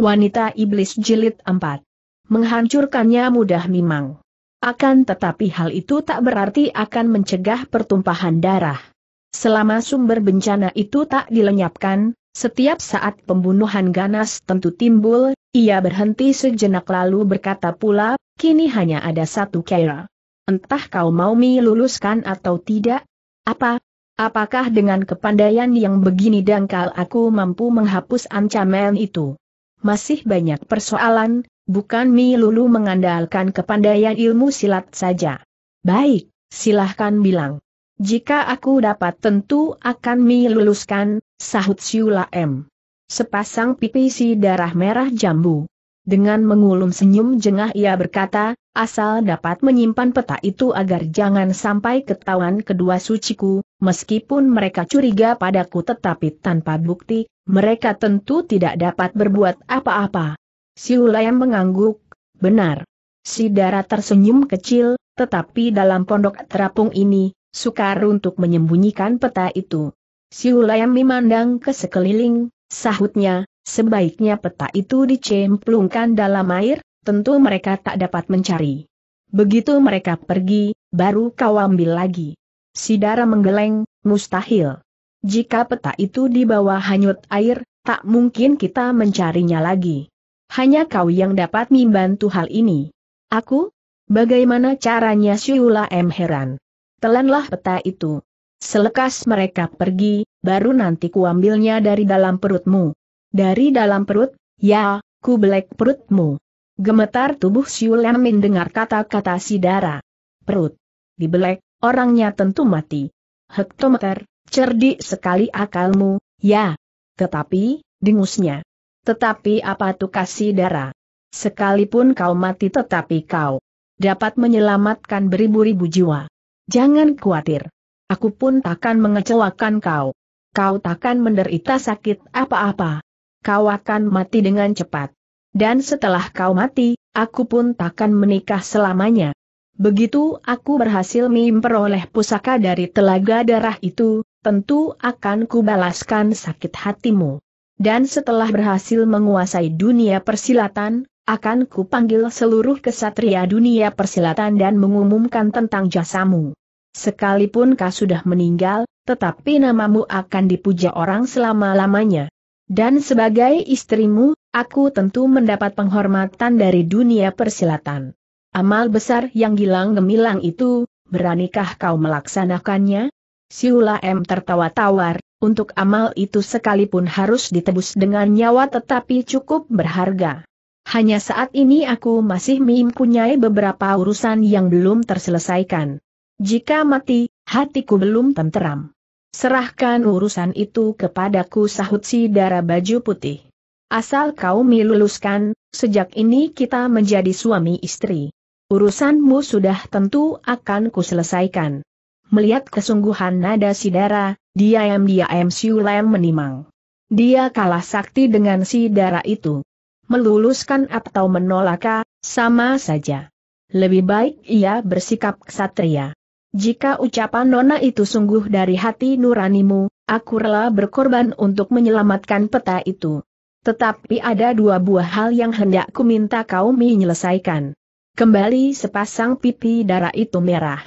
Wanita Iblis Jilid 4. Menghancurkannya mudah memang. Akan tetapi hal itu tak berarti akan mencegah pertumpahan darah. Selama sumber bencana itu tak dilenyapkan, setiap saat pembunuhan ganas tentu timbul, ia berhenti sejenak lalu berkata pula, kini hanya ada satu kera. Entah kau mau meluluskan atau tidak? Apa? Apakah dengan kepandaian yang begini dangkal aku mampu menghapus ancaman itu? masih banyak persoalan, bukan mi lulu mengandalkan kepandaian ilmu silat saja. Baik, silahkan bilang. Jika aku dapat tentu akan mi luluskan, sahut Siula M. Sepasang pipi si darah merah jambu. Dengan mengulum senyum jengah ia berkata, asal dapat menyimpan peta itu agar jangan sampai ketahuan kedua suciku, meskipun mereka curiga padaku tetapi tanpa bukti, mereka tentu tidak dapat berbuat apa-apa. yang mengangguk, benar. Si Dara tersenyum kecil, tetapi dalam pondok terapung ini, sukar untuk menyembunyikan peta itu. Siulayam memandang ke sekeliling, Sahutnya, sebaiknya peta itu dicemplungkan dalam air, tentu mereka tak dapat mencari. Begitu mereka pergi, baru kau ambil lagi. Sidara menggeleng, mustahil. Jika peta itu di bawah hanyut air, tak mungkin kita mencarinya lagi. Hanya kau yang dapat membantu hal ini. Aku? Bagaimana caranya Syula M heran. Telanlah peta itu. Selekas mereka pergi, baru nanti kuambilnya dari dalam perutmu. Dari dalam perut, ya, ku belek perutmu. Gemetar tubuh Siulan mendengar kata-kata si Dara. Perut. Dibelek, orangnya tentu mati. Hektometer, cerdik sekali akalmu, ya. Tetapi, dengusnya. Tetapi apa tuh kasih Dara? Sekalipun kau mati tetapi kau dapat menyelamatkan beribu-ribu jiwa. Jangan khawatir. Aku pun takkan mengecewakan kau kau takkan menderita sakit apa-apa. Kau akan mati dengan cepat. Dan setelah kau mati, aku pun takkan menikah selamanya. Begitu aku berhasil memperoleh pusaka dari telaga darah itu, tentu akan kubalaskan sakit hatimu. Dan setelah berhasil menguasai dunia persilatan, akan kupanggil seluruh kesatria dunia persilatan dan mengumumkan tentang jasamu. Sekalipun kau sudah meninggal, tetapi namamu akan dipuja orang selama-lamanya. Dan sebagai istrimu, aku tentu mendapat penghormatan dari dunia persilatan. Amal besar yang gilang gemilang itu, beranikah kau melaksanakannya? Siula M tertawa tawar, untuk amal itu sekalipun harus ditebus dengan nyawa tetapi cukup berharga. Hanya saat ini aku masih mempunyai beberapa urusan yang belum terselesaikan. Jika mati, hatiku belum tenteram. Serahkan urusan itu kepadaku sahut si darah baju putih. Asal kau miluluskan, sejak ini kita menjadi suami istri. Urusanmu sudah tentu akan kuselesaikan. Melihat kesungguhan nada si darah, diam-diam Siulem menimang. Dia kalah sakti dengan si darah itu. Meluluskan atau menolak, sama saja. Lebih baik ia bersikap ksatria. Jika ucapan Nona itu sungguh dari hati nuranimu, aku rela berkorban untuk menyelamatkan peta itu. Tetapi ada dua buah hal yang hendak ku minta kau menyelesaikan. Kembali sepasang pipi darah itu merah.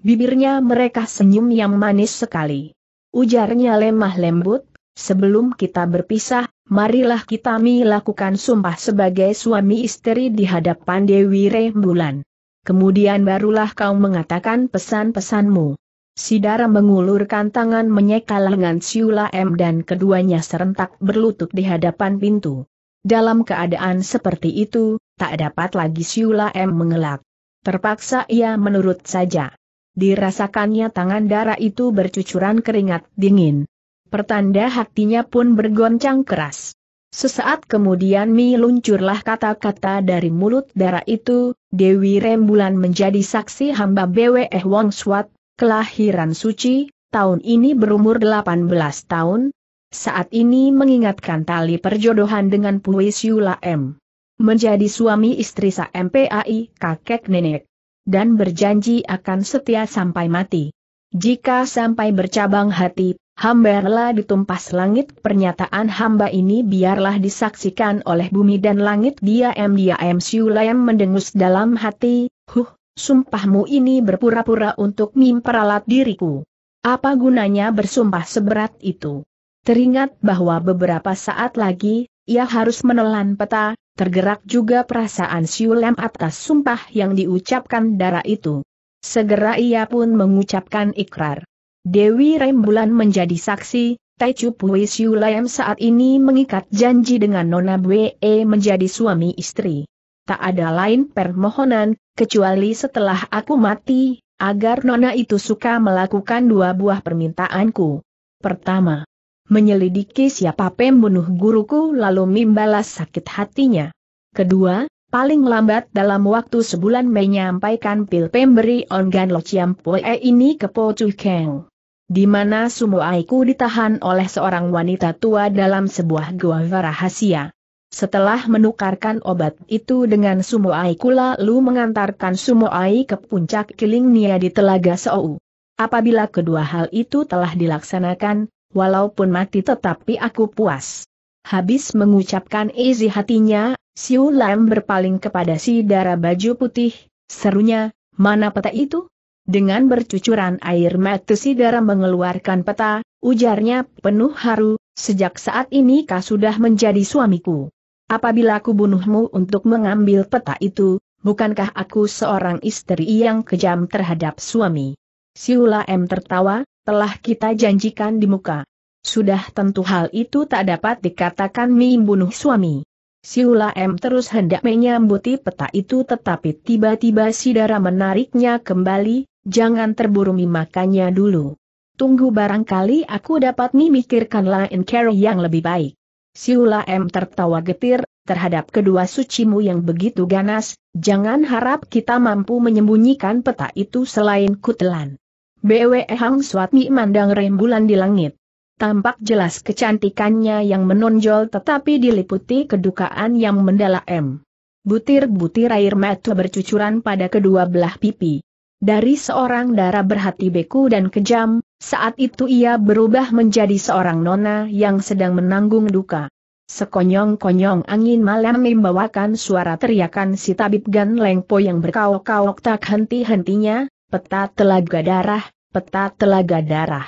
Bibirnya mereka senyum yang manis sekali. Ujarnya lemah lembut, sebelum kita berpisah, marilah kita melakukan sumpah sebagai suami istri di hadapan Dewi Rembulan kemudian barulah kau mengatakan pesan-pesanmu. Sidara mengulurkan tangan menyeka lengan Siula M dan keduanya serentak berlutut di hadapan pintu. Dalam keadaan seperti itu, tak dapat lagi Siula M mengelak. Terpaksa ia menurut saja. Dirasakannya tangan Dara itu bercucuran keringat dingin. Pertanda hatinya pun bergoncang keras. Sesaat kemudian mi luncurlah kata-kata dari mulut darah itu, Dewi Rembulan menjadi saksi hamba BWE Wong Swat, kelahiran suci, tahun ini berumur 18 tahun, saat ini mengingatkan tali perjodohan dengan Puis Yula M. Menjadi suami istri Sa MPAI kakek nenek. Dan berjanji akan setia sampai mati. Jika sampai bercabang hati, hambarlah ditumpas langit pernyataan hamba ini biarlah disaksikan oleh bumi dan langit Dia m, diam-diam Siulayam mendengus dalam hati, huh, sumpahmu ini berpura-pura untuk memperalat diriku. Apa gunanya bersumpah seberat itu? Teringat bahwa beberapa saat lagi, ia harus menelan peta, tergerak juga perasaan Siulam atas sumpah yang diucapkan darah itu. Segera ia pun mengucapkan ikrar. Dewi Rembulan menjadi saksi, Taichu Pui Siu Lam saat ini mengikat janji dengan Nona Bwe menjadi suami istri. Tak ada lain permohonan, kecuali setelah aku mati, agar Nona itu suka melakukan dua buah permintaanku. Pertama, menyelidiki siapa pembunuh guruku lalu membalas sakit hatinya. Kedua, paling lambat dalam waktu sebulan menyampaikan pil pemberi ongan Lo Chiam ini ke Po Chu Keng di mana sumuaiku ditahan oleh seorang wanita tua dalam sebuah gua rahasia. Setelah menukarkan obat itu dengan kula, lalu mengantarkan sumuai ke puncak Nia di Telaga Sou. Apabila kedua hal itu telah dilaksanakan, walaupun mati tetapi aku puas. Habis mengucapkan izi hatinya, Siu Lam berpaling kepada si darah baju putih, serunya, mana peta itu? Dengan bercucuran air mata Sidara mengeluarkan peta, ujarnya penuh haru, sejak saat ini kau sudah menjadi suamiku. Apabila aku bunuhmu untuk mengambil peta itu, bukankah aku seorang istri yang kejam terhadap suami? Siula M tertawa, telah kita janjikan di muka. Sudah tentu hal itu tak dapat dikatakan bunuh suami. Siula M terus hendak menyambuti peta itu tetapi tiba-tiba Sidara menariknya kembali, Jangan terburu makannya dulu. Tunggu barangkali aku dapat memikirkan lain cara yang lebih baik. Siula M tertawa getir, terhadap kedua sucimu yang begitu ganas, jangan harap kita mampu menyembunyikan peta itu selain kutelan. BWE Hang Swatmi mandang rembulan di langit. Tampak jelas kecantikannya yang menonjol tetapi diliputi kedukaan yang mendalam. Butir-butir air mata bercucuran pada kedua belah pipi. Dari seorang darah berhati beku dan kejam, saat itu ia berubah menjadi seorang nona yang sedang menanggung duka. Sekonyong-konyong angin malam membawakan suara teriakan si tabib Gan Lengpo yang berkaok-kaok tak henti-hentinya, peta telaga darah, peta telaga darah.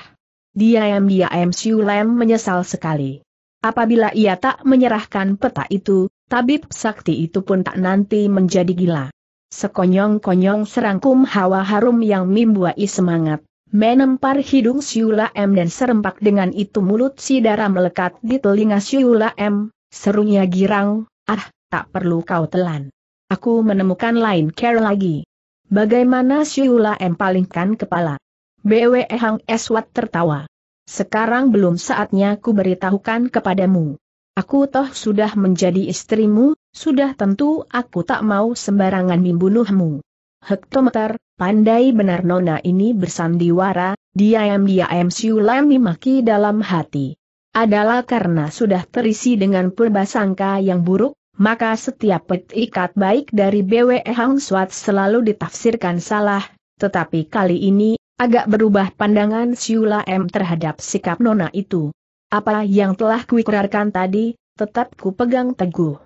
Dia Diam-diam Siu Lem menyesal sekali. Apabila ia tak menyerahkan peta itu, tabib sakti itu pun tak nanti menjadi gila. Sekonyong-konyong serangkum hawa harum yang mimbuai semangat. Menempar hidung Siula M dan serempak dengan itu mulut si darah melekat di telinga Siula M, serunya girang, ah, tak perlu kau telan. Aku menemukan lain care lagi. Bagaimana Siula M palingkan kepala? BWE Hang Eswat tertawa. Sekarang belum saatnya ku beritahukan kepadamu. Aku toh sudah menjadi istrimu, sudah tentu aku tak mau sembarangan membunuhmu. Hektometer, pandai benar nona ini bersandiwara, diam-diam Siulam dimaki dalam hati. Adalah karena sudah terisi dengan perbasangka yang buruk, maka setiap petikat baik dari BWE Hang Suat selalu ditafsirkan salah, tetapi kali ini, agak berubah pandangan Siula M terhadap sikap nona itu. Apa yang telah kuikrarkan tadi, tetap ku pegang teguh.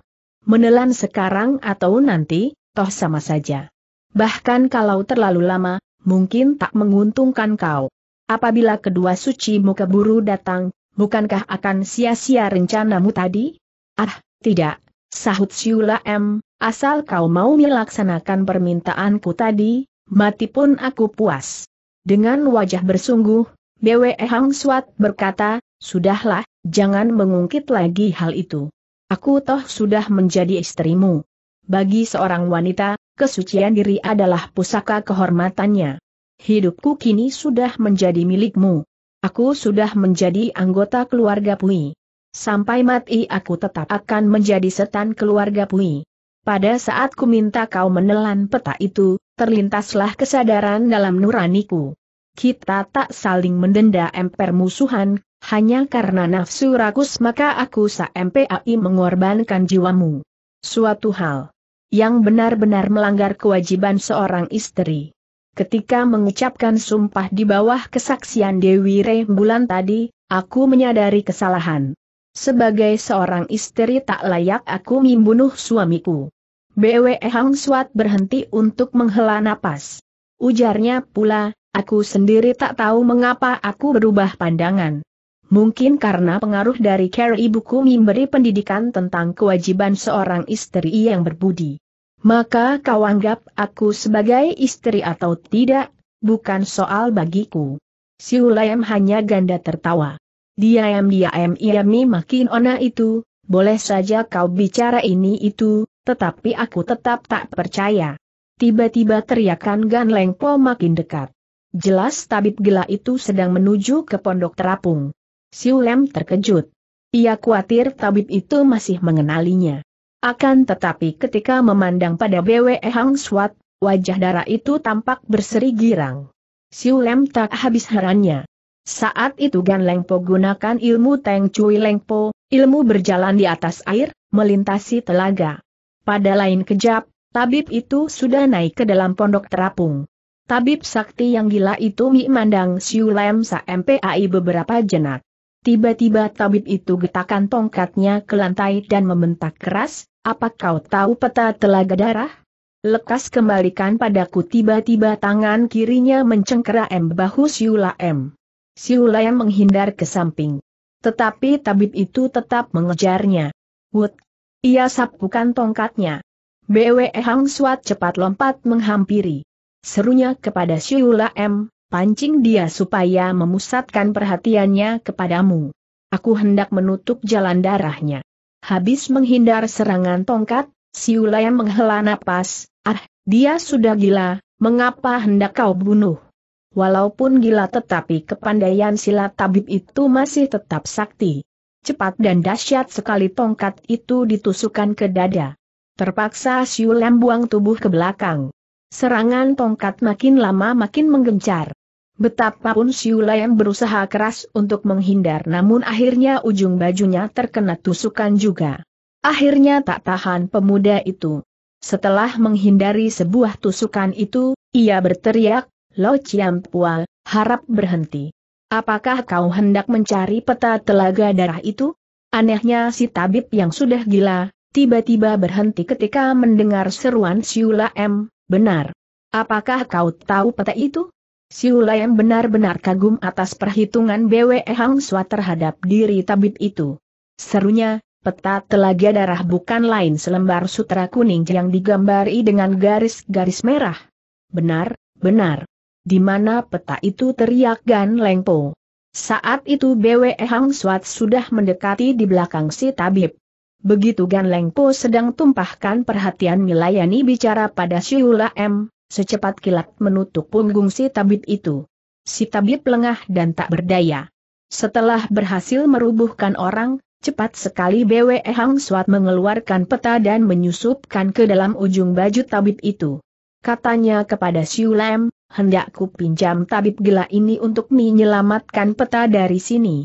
Menelan sekarang atau nanti, toh sama saja. Bahkan kalau terlalu lama, mungkin tak menguntungkan kau. Apabila kedua suci muka keburu datang, bukankah akan sia-sia rencanamu tadi? Ah, tidak, sahut Siula M, asal kau mau melaksanakan permintaanku tadi, mati pun aku puas. Dengan wajah bersungguh, BWE Hang Swat berkata, sudahlah, jangan mengungkit lagi hal itu. Aku toh sudah menjadi istrimu. Bagi seorang wanita, kesucian diri adalah pusaka kehormatannya. Hidupku kini sudah menjadi milikmu. Aku sudah menjadi anggota keluarga Pui. Sampai mati aku tetap akan menjadi setan keluarga Pui. Pada saat ku minta kau menelan peta itu, terlintaslah kesadaran dalam nuraniku kita tak saling mendenda emper musuhan, hanya karena nafsu rakus maka aku sampai mengorbankan jiwamu. Suatu hal yang benar-benar melanggar kewajiban seorang istri. Ketika mengucapkan sumpah di bawah kesaksian Dewi Rembulan tadi, aku menyadari kesalahan. Sebagai seorang istri tak layak aku membunuh suamiku. BWE Hang Suat berhenti untuk menghela napas. Ujarnya pula, Aku sendiri tak tahu mengapa aku berubah pandangan. Mungkin karena pengaruh dari care ibuku memberi pendidikan tentang kewajiban seorang istri yang berbudi. Maka kau anggap aku sebagai istri atau tidak, bukan soal bagiku. Siulayam hanya ganda tertawa. Diam-diam ia makin ona itu, boleh saja kau bicara ini itu, tetapi aku tetap tak percaya. Tiba-tiba teriakan Gan Lengpo makin dekat. Jelas tabib gila itu sedang menuju ke pondok terapung. Siu terkejut. Ia khawatir tabib itu masih mengenalinya. Akan tetapi ketika memandang pada BWE Hang Swat, wajah darah itu tampak berseri girang. Siu tak habis herannya. Saat itu Gan Lengpo gunakan ilmu Teng Cui Lengpo, ilmu berjalan di atas air, melintasi telaga. Pada lain kejap, tabib itu sudah naik ke dalam pondok terapung. Tabib sakti yang gila itu memandang Siu Lam Sa MPAI beberapa jenak. Tiba-tiba tabib itu getakan tongkatnya ke lantai dan membentak keras, apa kau tahu peta telaga darah? Lekas kembalikan padaku tiba-tiba tangan kirinya mencengkera M bahu siula M. Siula M menghindar ke samping. Tetapi tabib itu tetap mengejarnya. Wut! Ia sapukan tongkatnya. BWE Hang Suat cepat lompat menghampiri. Serunya kepada Siula M, pancing dia supaya memusatkan perhatiannya kepadamu. Aku hendak menutup jalan darahnya. Habis menghindar serangan tongkat, Siula M menghela napas, ah, dia sudah gila, mengapa hendak kau bunuh? Walaupun gila tetapi kepandaian silat tabib itu masih tetap sakti. Cepat dan dahsyat sekali tongkat itu ditusukkan ke dada. Terpaksa Siulem buang tubuh ke belakang. Serangan tongkat makin lama makin menggencar. Betapapun Siulayam berusaha keras untuk menghindar namun akhirnya ujung bajunya terkena tusukan juga. Akhirnya tak tahan pemuda itu. Setelah menghindari sebuah tusukan itu, ia berteriak, Lo Chiam Pual, harap berhenti. Apakah kau hendak mencari peta telaga darah itu? Anehnya si tabib yang sudah gila, tiba-tiba berhenti ketika mendengar seruan Siula M, Benar. Apakah kau tahu peta itu? Siulayam benar-benar kagum atas perhitungan BWE Hang Sua terhadap diri tabib itu. Serunya, peta telaga darah bukan lain selembar sutra kuning yang digambari dengan garis-garis merah. Benar, benar. Di mana peta itu teriak Gan Lengpo. Saat itu BWE Hang Suat sudah mendekati di belakang si tabib. Begitu Gan Po sedang tumpahkan perhatian melayani bicara pada Siula M, secepat kilat menutup punggung si tabib itu. Si tabib lengah dan tak berdaya. Setelah berhasil merubuhkan orang, cepat sekali BWE Hang Suat mengeluarkan peta dan menyusupkan ke dalam ujung baju tabib itu. Katanya kepada M, hendakku pinjam tabib gila ini untuk menyelamatkan peta dari sini.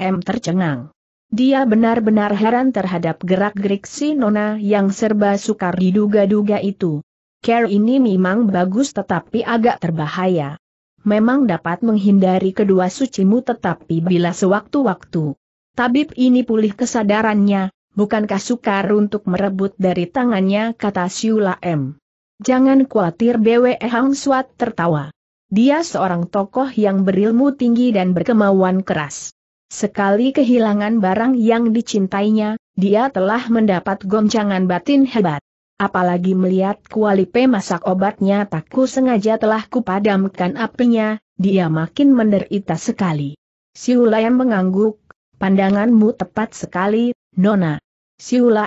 M tercengang. Dia benar-benar heran terhadap gerak-gerik si Nona yang serba sukar diduga-duga itu. Care ini memang bagus tetapi agak terbahaya. Memang dapat menghindari kedua sucimu tetapi bila sewaktu-waktu. Tabib ini pulih kesadarannya, bukankah sukar untuk merebut dari tangannya kata Siula M. Jangan khawatir Bwe Hang Suat tertawa. Dia seorang tokoh yang berilmu tinggi dan berkemauan keras. Sekali kehilangan barang yang dicintainya, dia telah mendapat goncangan batin hebat. Apalagi melihat kualipe masak obatnya tak ku sengaja telah kupadamkan apinya, dia makin menderita sekali. yang mengangguk, pandanganmu tepat sekali, Nona.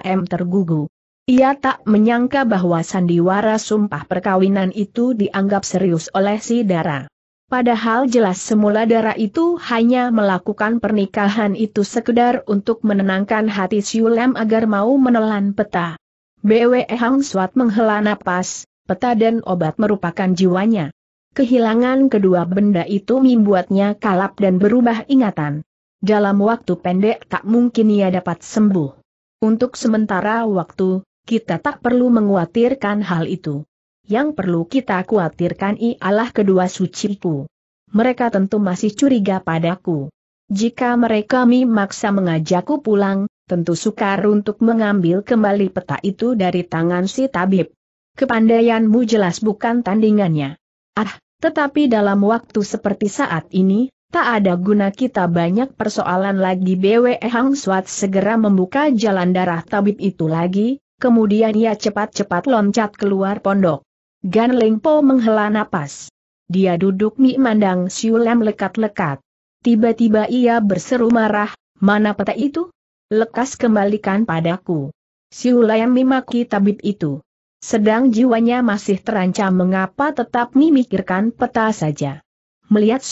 M tergugu. Ia tak menyangka bahwa sandiwara sumpah perkawinan itu dianggap serius oleh si darah. Padahal jelas semula darah itu hanya melakukan pernikahan itu sekedar untuk menenangkan hati Siulem agar mau menelan peta. Bwe Hang Swat menghela napas, peta dan obat merupakan jiwanya. Kehilangan kedua benda itu membuatnya kalap dan berubah ingatan. Dalam waktu pendek tak mungkin ia dapat sembuh. Untuk sementara waktu, kita tak perlu menguatirkan hal itu. Yang perlu kita khawatirkan ialah kedua suciku. Mereka tentu masih curiga padaku. Jika mereka memaksa mengajakku pulang, tentu sukar untuk mengambil kembali peta itu dari tangan si tabib. Kepandaianmu jelas bukan tandingannya. Ah, tetapi dalam waktu seperti saat ini, tak ada guna kita banyak persoalan lagi BWE Hang Swat segera membuka jalan darah tabib itu lagi, kemudian ia cepat-cepat loncat keluar pondok. Gan Leng Po menghela napas. Dia duduk memandang Siulem lekat-lekat. Tiba-tiba ia berseru marah, mana peta itu? Lekas kembalikan padaku. Siulem memaki tabib itu. Sedang jiwanya masih terancam mengapa tetap memikirkan peta saja. Melihat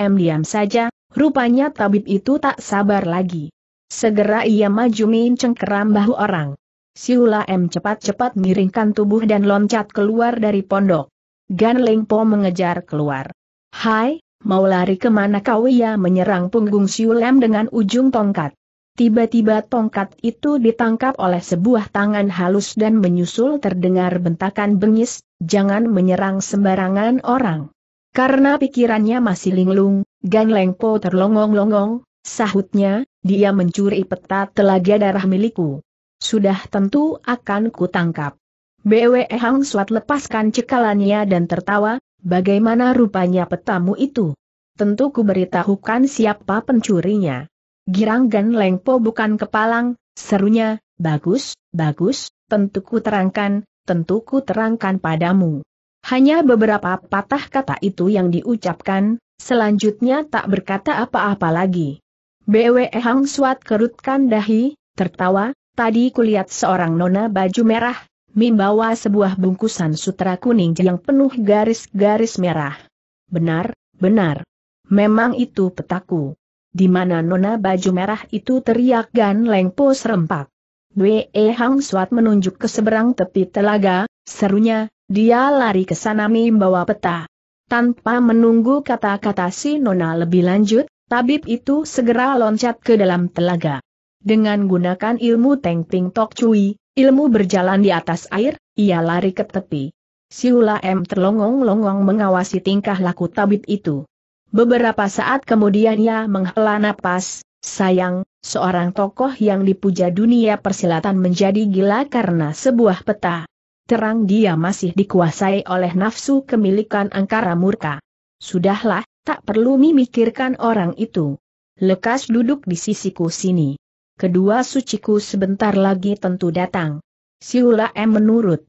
M diam saja, rupanya tabib itu tak sabar lagi. Segera ia maju mencengkeram bahu orang. Siula M cepat-cepat miringkan tubuh dan loncat keluar dari pondok. Gan Leng Po mengejar keluar. Hai, mau lari kemana kau ya menyerang punggung Siulem dengan ujung tongkat. Tiba-tiba tongkat itu ditangkap oleh sebuah tangan halus dan menyusul terdengar bentakan bengis, jangan menyerang sembarangan orang. Karena pikirannya masih linglung, Gan Po terlongong-longong, sahutnya, dia mencuri peta telaga darah milikku. Sudah tentu akan kutangkap. BWE Hang Suat lepaskan cekalannya dan tertawa, bagaimana rupanya petamu itu? Tentu ku beritahukan siapa pencurinya. Girang Gan Lengpo bukan kepalang, serunya, bagus, bagus, tentu ku terangkan, tentu ku terangkan padamu. Hanya beberapa patah kata itu yang diucapkan, selanjutnya tak berkata apa-apa lagi. BWE Hang Suat kerutkan dahi, tertawa, Tadi kulihat seorang nona baju merah, membawa sebuah bungkusan sutra kuning yang penuh garis-garis merah. Benar, benar. Memang itu petaku. Di mana nona baju merah itu teriak Gan Lengpo serempak. Wee Hang Suat menunjuk ke seberang tepi telaga, serunya, dia lari ke sana membawa peta. Tanpa menunggu kata-kata si nona lebih lanjut, tabib itu segera loncat ke dalam telaga. Dengan gunakan ilmu Teng Ting Tok Cui, ilmu berjalan di atas air, ia lari ke tepi. Siula M terlongong-longong mengawasi tingkah laku tabib itu. Beberapa saat kemudian ia menghela napas, sayang, seorang tokoh yang dipuja dunia persilatan menjadi gila karena sebuah peta. Terang dia masih dikuasai oleh nafsu kemilikan angkara murka. Sudahlah, tak perlu memikirkan orang itu. Lekas duduk di sisiku sini kedua suciku sebentar lagi tentu datang. Siula M menurut.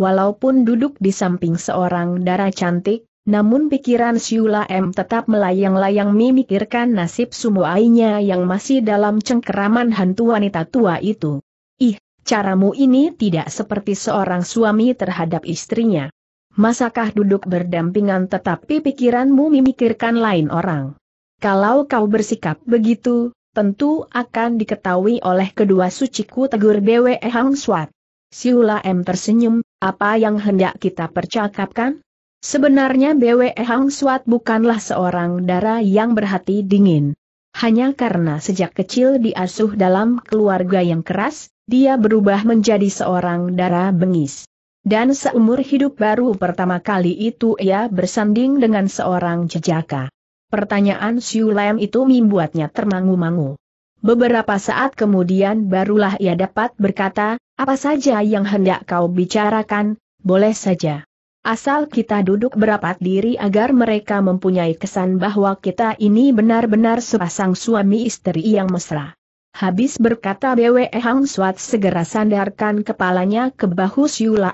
Walaupun duduk di samping seorang darah cantik, namun pikiran Siula M tetap melayang-layang memikirkan nasib sumuainya yang masih dalam cengkeraman hantu wanita tua itu. Ih, caramu ini tidak seperti seorang suami terhadap istrinya. Masakah duduk berdampingan tetapi pikiranmu memikirkan lain orang? Kalau kau bersikap begitu, tentu akan diketahui oleh kedua suciku tegur BWE Hang Swat. Siula M tersenyum, apa yang hendak kita percakapkan? Sebenarnya BWE Hang Swat bukanlah seorang dara yang berhati dingin. Hanya karena sejak kecil diasuh dalam keluarga yang keras, dia berubah menjadi seorang darah bengis. Dan seumur hidup baru pertama kali itu ia bersanding dengan seorang jejaka. Pertanyaan Siu Lam itu membuatnya termangu-mangu. Beberapa saat kemudian barulah ia dapat berkata, apa saja yang hendak kau bicarakan, boleh saja. Asal kita duduk berapat diri agar mereka mempunyai kesan bahwa kita ini benar-benar sepasang suami istri yang mesra. Habis berkata BWE Hang Suat segera sandarkan kepalanya ke bahu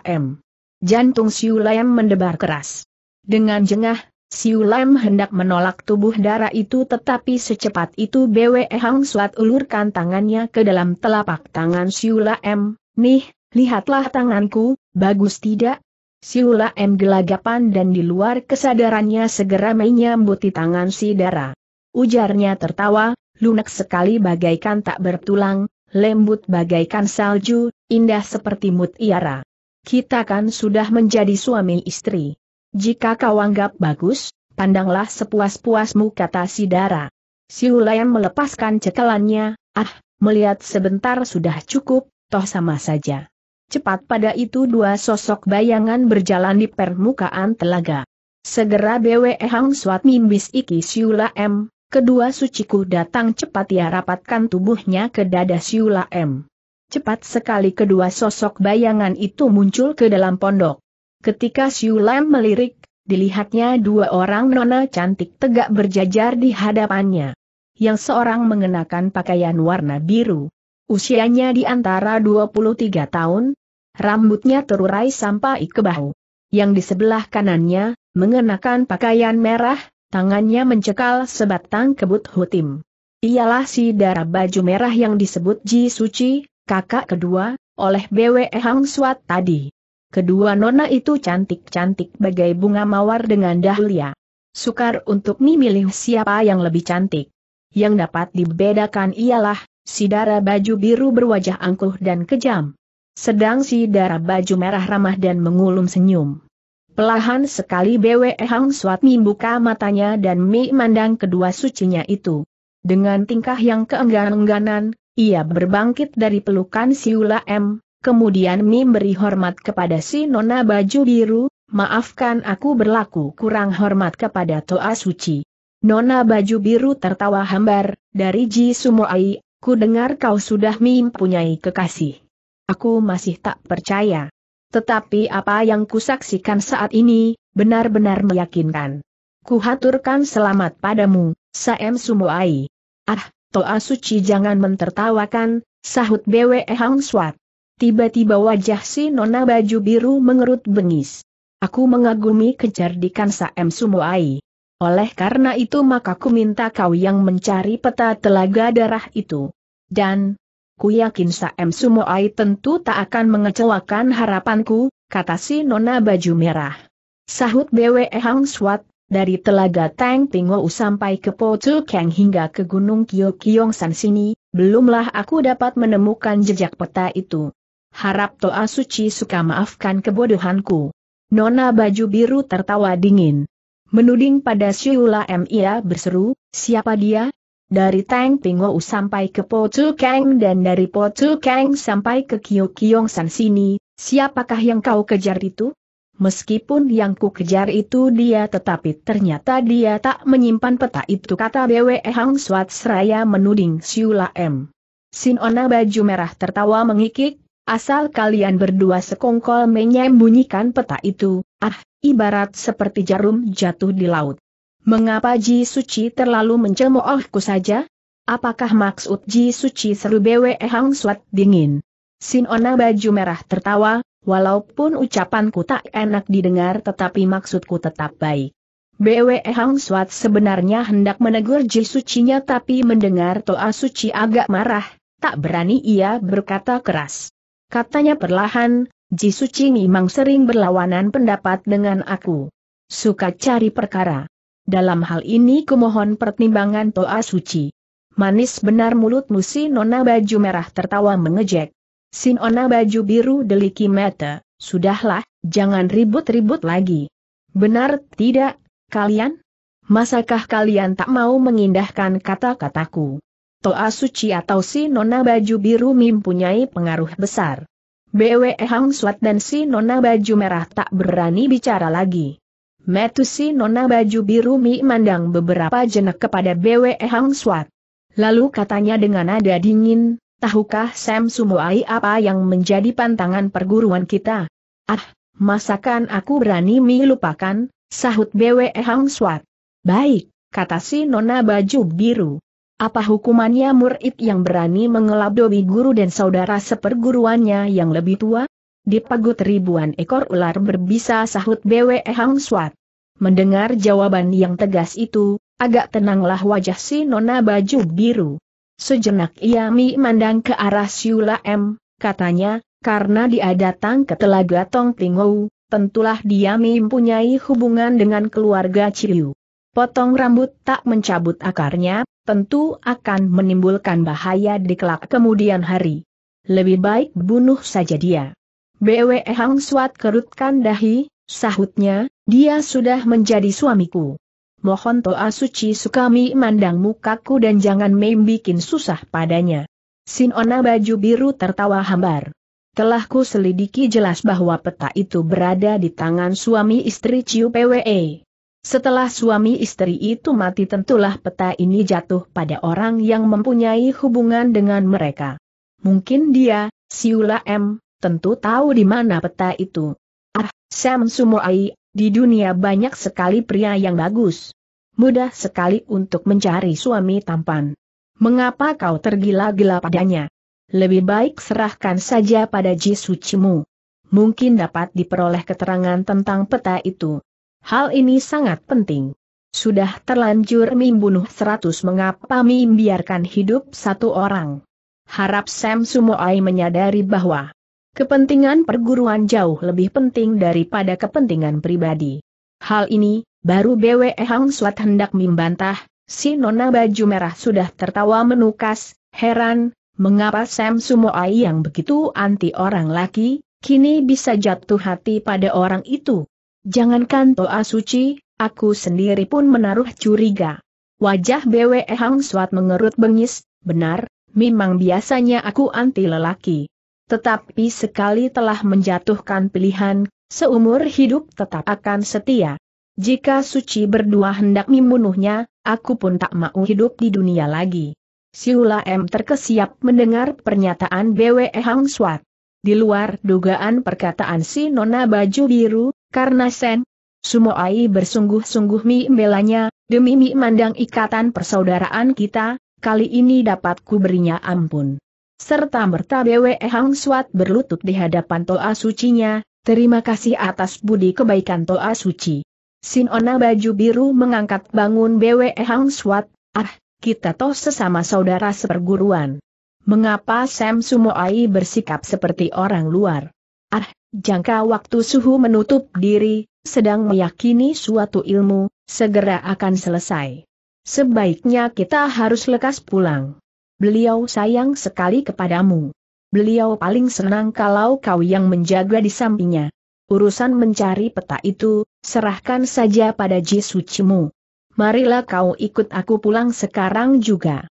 M. Jantung Siulaem mendebar keras. Dengan jengah, Siulam hendak menolak tubuh darah itu tetapi secepat itu Bwe Hang Suat ulurkan tangannya ke dalam telapak tangan Siulam, nih, lihatlah tanganku, bagus tidak? Siulam gelagapan dan di luar kesadarannya segera menyambuti tangan si darah. Ujarnya tertawa, lunak sekali bagaikan tak bertulang, lembut bagaikan salju, indah seperti mutiara. Kita kan sudah menjadi suami istri. Jika kau anggap bagus, pandanglah sepuas-puasmu kata Sidara. Dara. Si Ulayan melepaskan cekelannya, ah, melihat sebentar sudah cukup, toh sama saja. Cepat pada itu dua sosok bayangan berjalan di permukaan telaga. Segera BWE Hang Suat Mimbis Iki Siula M, kedua suciku datang cepat ia rapatkan tubuhnya ke dada Siula M. Cepat sekali kedua sosok bayangan itu muncul ke dalam pondok. Ketika Xiu Lam melirik, dilihatnya dua orang nona cantik tegak berjajar di hadapannya. Yang seorang mengenakan pakaian warna biru. Usianya di antara 23 tahun, rambutnya terurai sampai ke bahu. Yang di sebelah kanannya, mengenakan pakaian merah, tangannya mencekal sebatang kebut hutim. Ialah si darah baju merah yang disebut Ji Suci, kakak kedua, oleh BWE Hang Suat tadi. Kedua nona itu cantik-cantik bagai bunga mawar dengan dahlia. Sukar untuk memilih siapa yang lebih cantik. Yang dapat dibedakan ialah, si darah baju biru berwajah angkuh dan kejam. Sedang si darah baju merah ramah dan mengulum senyum. Pelahan sekali BWE Hang Suat buka matanya dan mi mandang kedua sucinya itu. Dengan tingkah yang keengganan engganan ia berbangkit dari pelukan Siula M, Kemudian beri hormat kepada si nona baju biru, maafkan aku berlaku kurang hormat kepada Toa Suci. Nona baju biru tertawa hambar, dari Ji Sumoai, ku dengar kau sudah mempunyai kekasih. Aku masih tak percaya. Tetapi apa yang kusaksikan saat ini, benar-benar meyakinkan. Ku haturkan selamat padamu, Saem Sumoai. Ah, Toa Suci jangan mentertawakan, sahut Bwe Hang Swat. Tiba-tiba wajah si nona baju biru mengerut bengis. Aku mengagumi kecerdikan Saem Sumoai. Oleh karena itu maka ku minta kau yang mencari peta telaga darah itu. Dan, ku yakin Saem Sumoai tentu tak akan mengecewakan harapanku, kata si nona baju merah. Sahut BWE Hang Swat, dari telaga Tang Pingou sampai ke Po Kang hingga ke Gunung Kyo San sini, belumlah aku dapat menemukan jejak peta itu harap Toa Suci suka maafkan kebodohanku. Nona baju biru tertawa dingin. Menuding pada Siula M. Ia berseru, siapa dia? Dari Tang Pingou sampai ke Po Kang dan dari Po Kang sampai ke Kyo Kyong San sini, siapakah yang kau kejar itu? Meskipun yang ku kejar itu dia tetapi ternyata dia tak menyimpan peta itu kata BWE Hang Swat Seraya menuding Siula M. Sinona baju merah tertawa mengikik, Asal kalian berdua sekongkol menyembunyikan peta itu, ah, ibarat seperti jarum jatuh di laut. Mengapa Ji Suci terlalu mencemoohku saja? Apakah maksud Ji Suci seru bewe Hang Suat dingin? Sinona baju merah tertawa, walaupun ucapanku tak enak didengar tetapi maksudku tetap baik. BWE Hang Suat sebenarnya hendak menegur Ji Sucinya tapi mendengar Toa Suci agak marah, tak berani ia berkata keras katanya perlahan, Ji Suci memang sering berlawanan pendapat dengan aku. Suka cari perkara. Dalam hal ini kumohon pertimbangan Toa Suci. Manis benar mulut musi nona baju merah tertawa mengejek. Si nona baju biru deliki mata, sudahlah, jangan ribut-ribut lagi. Benar tidak, kalian? Masakah kalian tak mau mengindahkan kata-kataku? Toa Suci atau si Nona Baju Biru mempunyai pengaruh besar. BWE Hang Suat dan si Nona Baju Merah tak berani bicara lagi. Metusi Nona Baju Biru Mi mandang beberapa jenak kepada BWE Hang Suat. Lalu katanya dengan nada dingin, tahukah Sam Sumoai apa yang menjadi pantangan perguruan kita? Ah, masakan aku berani Mi lupakan, sahut BWE Hang Suat. Baik, kata si Nona Baju Biru. Apa hukumannya murid yang berani mengelabui guru dan saudara seperguruannya yang lebih tua? Dipagut ribuan ekor ular berbisa sahut BWE Hang Swat. Mendengar jawaban yang tegas itu, agak tenanglah wajah si nona baju biru. Sejenak ia memandang ke arah Siula M, katanya, karena dia datang ke telaga Tong Pingou, tentulah dia mempunyai hubungan dengan keluarga Ciu potong rambut tak mencabut akarnya, tentu akan menimbulkan bahaya di kelak kemudian hari. Lebih baik bunuh saja dia. BW Hang suat kerutkan dahi, sahutnya, dia sudah menjadi suamiku. Mohon Toa Suci Sukami mandang mukaku dan jangan membikin susah padanya. ona baju biru tertawa hambar. Telah ku selidiki jelas bahwa peta itu berada di tangan suami istri Ciu PWE. Setelah suami istri itu mati tentulah peta ini jatuh pada orang yang mempunyai hubungan dengan mereka. Mungkin dia, Siula M, tentu tahu di mana peta itu. Ah, Sam Sumoai, di dunia banyak sekali pria yang bagus. Mudah sekali untuk mencari suami tampan. Mengapa kau tergila-gila padanya? Lebih baik serahkan saja pada Ji Sucimu. Mungkin dapat diperoleh keterangan tentang peta itu. Hal ini sangat penting. Sudah terlanjur Mim bunuh seratus mengapa Mim biarkan hidup satu orang. Harap Sam Sumoai menyadari bahwa kepentingan perguruan jauh lebih penting daripada kepentingan pribadi. Hal ini, baru BWE Hang Suat hendak membantah, si nona baju merah sudah tertawa menukas, heran, mengapa Sam Sumoai yang begitu anti orang laki, kini bisa jatuh hati pada orang itu. Jangankan Toa ah, Suci, aku sendiri pun menaruh curiga. Wajah BW Hang Suat mengerut bengis, benar, memang biasanya aku anti lelaki. Tetapi sekali telah menjatuhkan pilihan, seumur hidup tetap akan setia. Jika suci berdua hendak membunuhnya, aku pun tak mau hidup di dunia lagi. Siula M terkesiap mendengar pernyataan BW Hang Suat. Di luar dugaan perkataan si Nona Baju Biru, karena Sen, Sumoai bersungguh-sungguh mi membelanya, demi mi mandang ikatan persaudaraan kita, kali ini dapat ku berinya ampun. Serta merta BWE Hang Suat berlutut di hadapan Toa Sucinya, terima kasih atas budi kebaikan Toa Suci. Sinona baju biru mengangkat bangun BWE Hang Suat, ah, kita toh sesama saudara seperguruan. Mengapa Sam Sumoai bersikap seperti orang luar? Ah, jangka waktu suhu menutup diri, sedang meyakini suatu ilmu, segera akan selesai. Sebaiknya kita harus lekas pulang. Beliau sayang sekali kepadamu. Beliau paling senang kalau kau yang menjaga di sampingnya. Urusan mencari peta itu, serahkan saja pada Ji Sucimu. Marilah kau ikut aku pulang sekarang juga.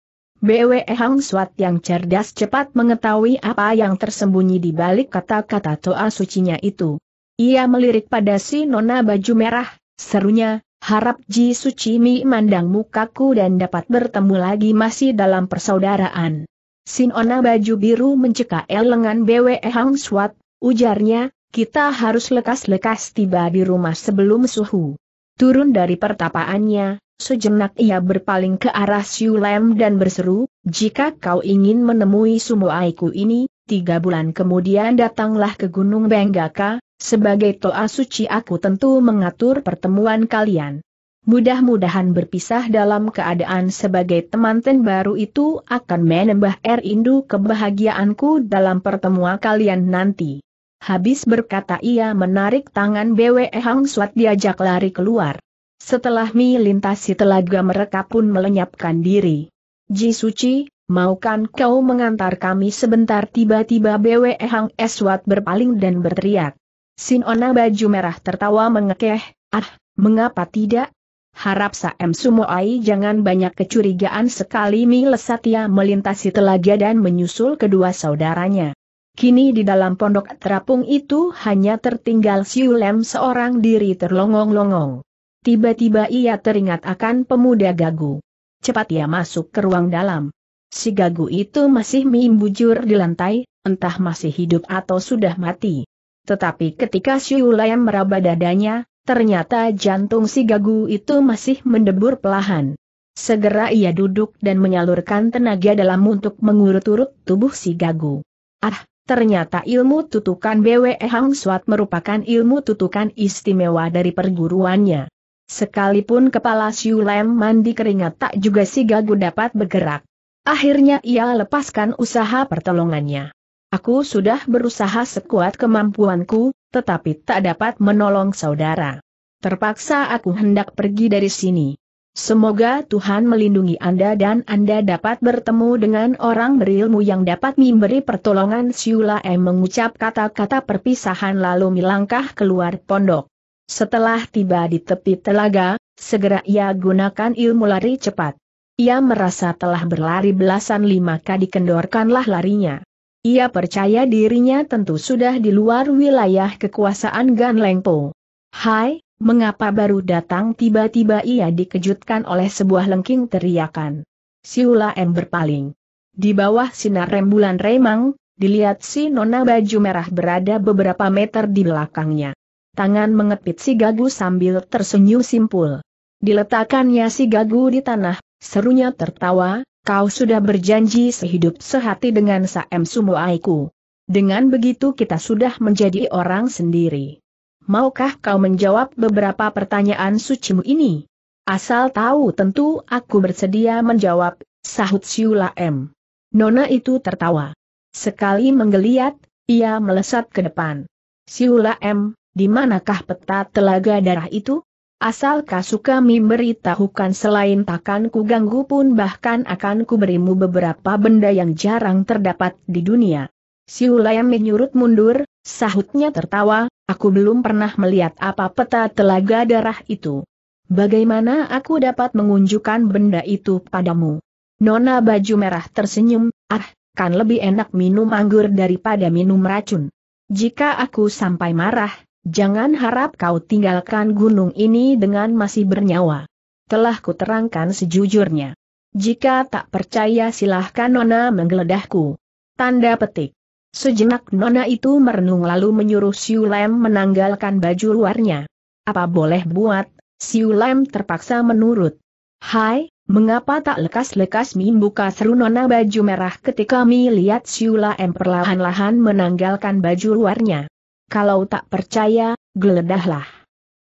Bwe Hang Suat yang cerdas cepat mengetahui apa yang tersembunyi di balik kata-kata toa sucinya itu. Ia melirik pada si nona baju merah, serunya, harap Ji Suci Mi mandang mukaku dan dapat bertemu lagi masih dalam persaudaraan. Si nona baju biru mencekak lengan Bwe Hang Suat, ujarnya, kita harus lekas-lekas tiba di rumah sebelum suhu. Turun dari pertapaannya, Sejenak ia berpaling ke arah Siu Lem dan berseru, jika kau ingin menemui aku ini, tiga bulan kemudian datanglah ke Gunung Benggaka, sebagai toa suci aku tentu mengatur pertemuan kalian. Mudah-mudahan berpisah dalam keadaan sebagai temanten baru itu akan menambah rindu kebahagiaanku dalam pertemuan kalian nanti. Habis berkata ia menarik tangan BWE Hang Suat diajak lari keluar. Setelah melintasi telaga mereka pun melenyapkan diri. Ji Suci, maukan kau mengantar kami sebentar tiba-tiba BWE Hang Eswat berpaling dan berteriak. Sinona baju merah tertawa mengekeh, ah, mengapa tidak? Harap Saem Sumoai jangan banyak kecurigaan sekali Mi Lesatia melintasi telaga dan menyusul kedua saudaranya. Kini di dalam pondok terapung itu hanya tertinggal Siulem seorang diri terlongong-longong. Tiba-tiba ia teringat akan pemuda gagu. Cepat ia masuk ke ruang dalam. Si gagu itu masih mim bujur di lantai, entah masih hidup atau sudah mati. Tetapi ketika Siulayam meraba dadanya, ternyata jantung si gagu itu masih mendebur pelahan. Segera ia duduk dan menyalurkan tenaga dalam untuk mengurut-urut tubuh si gagu. Ah, ternyata ilmu tutukan BWE Hang Suat merupakan ilmu tutukan istimewa dari perguruannya. Sekalipun kepala Siulem mandi keringat tak juga si Gagu dapat bergerak. Akhirnya ia lepaskan usaha pertolongannya. Aku sudah berusaha sekuat kemampuanku, tetapi tak dapat menolong saudara. Terpaksa aku hendak pergi dari sini. Semoga Tuhan melindungi Anda dan Anda dapat bertemu dengan orang berilmu yang dapat memberi pertolongan Siula M mengucap kata-kata perpisahan lalu melangkah keluar pondok. Setelah tiba di tepi telaga, segera ia gunakan ilmu lari cepat. Ia merasa telah berlari belasan lima kali dikendorkanlah larinya. Ia percaya dirinya tentu sudah di luar wilayah kekuasaan Gan Leng Po. Hai, mengapa baru datang tiba-tiba ia dikejutkan oleh sebuah lengking teriakan. Siula M berpaling. Di bawah sinar rembulan remang, dilihat si nona baju merah berada beberapa meter di belakangnya tangan mengepit si gagu sambil tersenyum simpul. Diletakkannya si gagu di tanah, serunya tertawa, kau sudah berjanji sehidup sehati dengan Saem Sumuaiku. Dengan begitu kita sudah menjadi orang sendiri. Maukah kau menjawab beberapa pertanyaan sucimu ini? Asal tahu tentu aku bersedia menjawab, sahut Siula M. Nona itu tertawa. Sekali menggeliat, ia melesat ke depan. Siula M, di manakah peta telaga darah itu? Asal Kasuka memberitahukan selain takkan ku ganggu pun bahkan akan ku beberapa benda yang jarang terdapat di dunia. Siulayam menyurut mundur, sahutnya tertawa, aku belum pernah melihat apa peta telaga darah itu. Bagaimana aku dapat mengunjukkan benda itu padamu? Nona baju merah tersenyum, ah, kan lebih enak minum anggur daripada minum racun. Jika aku sampai marah, Jangan harap kau tinggalkan gunung ini dengan masih bernyawa. Telah kuterangkan sejujurnya. Jika tak percaya silahkan Nona menggeledahku. Tanda petik. Sejenak Nona itu merenung lalu menyuruh Siulem menanggalkan baju luarnya. Apa boleh buat, Siulem terpaksa menurut. Hai, mengapa tak lekas-lekas buka seru Nona baju merah ketika mi lihat Siulem perlahan-lahan menanggalkan baju luarnya kalau tak percaya, geledahlah.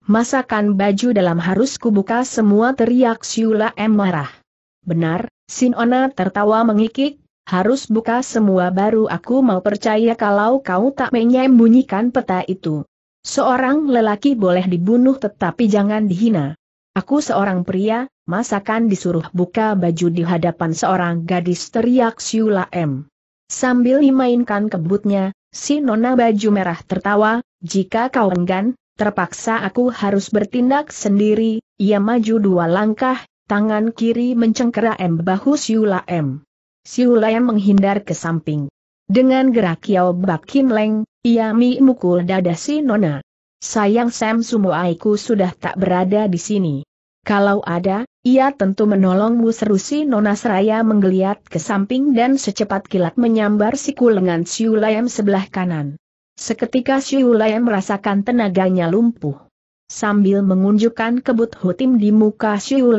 Masakan baju dalam harus kubuka semua teriak Siula M marah. Benar, Sinona tertawa mengikik, harus buka semua baru aku mau percaya kalau kau tak menyembunyikan peta itu. Seorang lelaki boleh dibunuh tetapi jangan dihina. Aku seorang pria, masakan disuruh buka baju di hadapan seorang gadis teriak Siula M. Sambil dimainkan kebutnya, Si nona baju merah tertawa, jika kau enggan, terpaksa aku harus bertindak sendiri, ia maju dua langkah, tangan kiri mencengkera M bahu Siula M. Siula M menghindar ke samping. Dengan gerak Yao Bak Kim Leng, ia mi mukul dada si nona. Sayang Sam Sumoaiku sudah tak berada di sini. Kalau ada, ia tentu menolongmu seru si Nona Seraya menggeliat ke samping dan secepat kilat menyambar siku lengan Siu sebelah kanan. Seketika Siu merasakan tenaganya lumpuh. Sambil mengunjukkan kebut hutim di muka Siu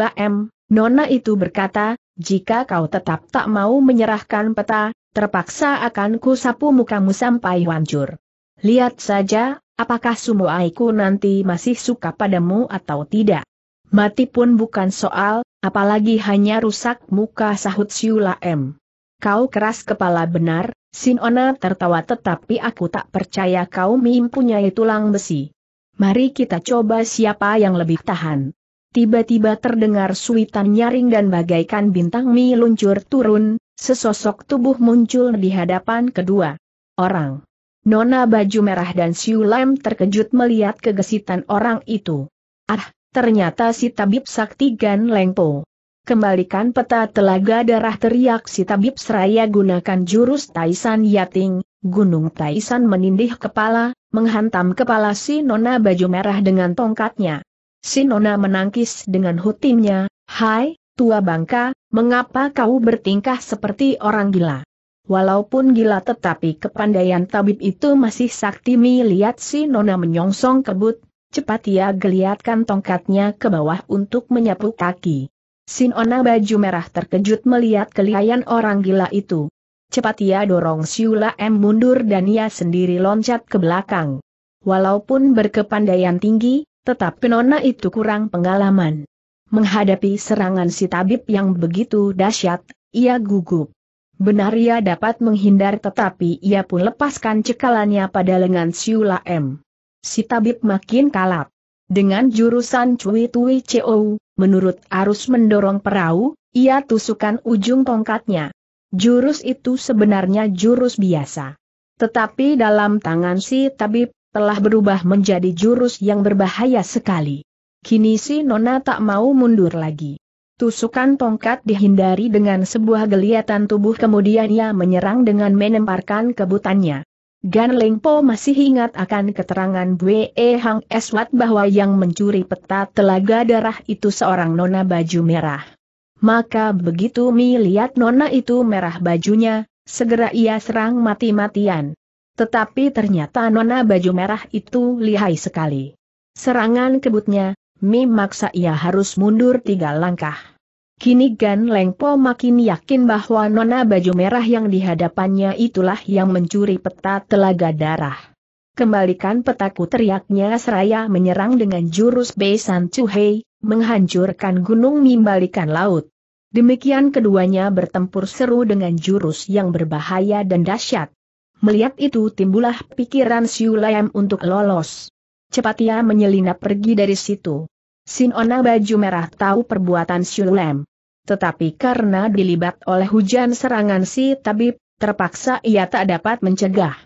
Nona itu berkata, jika kau tetap tak mau menyerahkan peta, terpaksa akan ku sapu mukamu sampai hancur. Lihat saja, apakah sumo aiku nanti masih suka padamu atau tidak. Mati pun bukan soal, apalagi hanya rusak muka sahut Siula M. Kau keras kepala benar, Sinona tertawa tetapi aku tak percaya kau mempunyai tulang besi. Mari kita coba siapa yang lebih tahan. Tiba-tiba terdengar suitan nyaring dan bagaikan bintang mi luncur turun, sesosok tubuh muncul di hadapan kedua orang. Nona baju merah dan Siulem terkejut melihat kegesitan orang itu. Ah, Ternyata si tabib sakti Gan Lengpo. Kembalikan peta telaga darah teriak si tabib seraya gunakan jurus Taisan Yating, Gunung Taisan menindih kepala, menghantam kepala si Nona baju merah dengan tongkatnya. Si Nona menangkis dengan hutimnya, Hai, tua bangka, mengapa kau bertingkah seperti orang gila? Walaupun gila tetapi kepandaian tabib itu masih sakti mi lihat si Nona menyongsong kebut, Cepat ia geliatkan tongkatnya ke bawah untuk menyapu kaki. Sinona baju merah terkejut melihat kelihayan orang gila itu. Cepat ia dorong Siula M mundur dan ia sendiri loncat ke belakang. Walaupun berkepandaian tinggi, tetap penona itu kurang pengalaman. Menghadapi serangan si tabib yang begitu dahsyat, ia gugup. Benar ia dapat menghindar tetapi ia pun lepaskan cekalannya pada lengan Siula M si tabib makin kalap. Dengan jurusan cui tui COU, menurut arus mendorong perahu, ia tusukan ujung tongkatnya. Jurus itu sebenarnya jurus biasa. Tetapi dalam tangan si tabib, telah berubah menjadi jurus yang berbahaya sekali. Kini si nona tak mau mundur lagi. Tusukan tongkat dihindari dengan sebuah geliatan tubuh kemudian ia menyerang dengan menemparkan kebutannya. Gan Leng Po masih ingat akan keterangan Bwe e Hang Eswat bahwa yang mencuri peta telaga darah itu seorang nona baju merah. Maka begitu Mi lihat nona itu merah bajunya, segera ia serang mati-matian. Tetapi ternyata nona baju merah itu lihai sekali. Serangan kebutnya, Mi maksa ia harus mundur tiga langkah. Kini Gan Lengpo makin yakin bahwa nona baju merah yang dihadapannya itulah yang mencuri peta telaga darah. Kembalikan petaku teriaknya seraya menyerang dengan jurus Beisan Cuhei, menghancurkan gunung mimbalikan laut. Demikian keduanya bertempur seru dengan jurus yang berbahaya dan dahsyat. Melihat itu timbullah pikiran Siu Lam untuk lolos. Cepat ia menyelinap pergi dari situ. Sinona baju merah tahu perbuatan Siu Lam tetapi karena dilibat oleh hujan serangan si tabib, terpaksa ia tak dapat mencegah.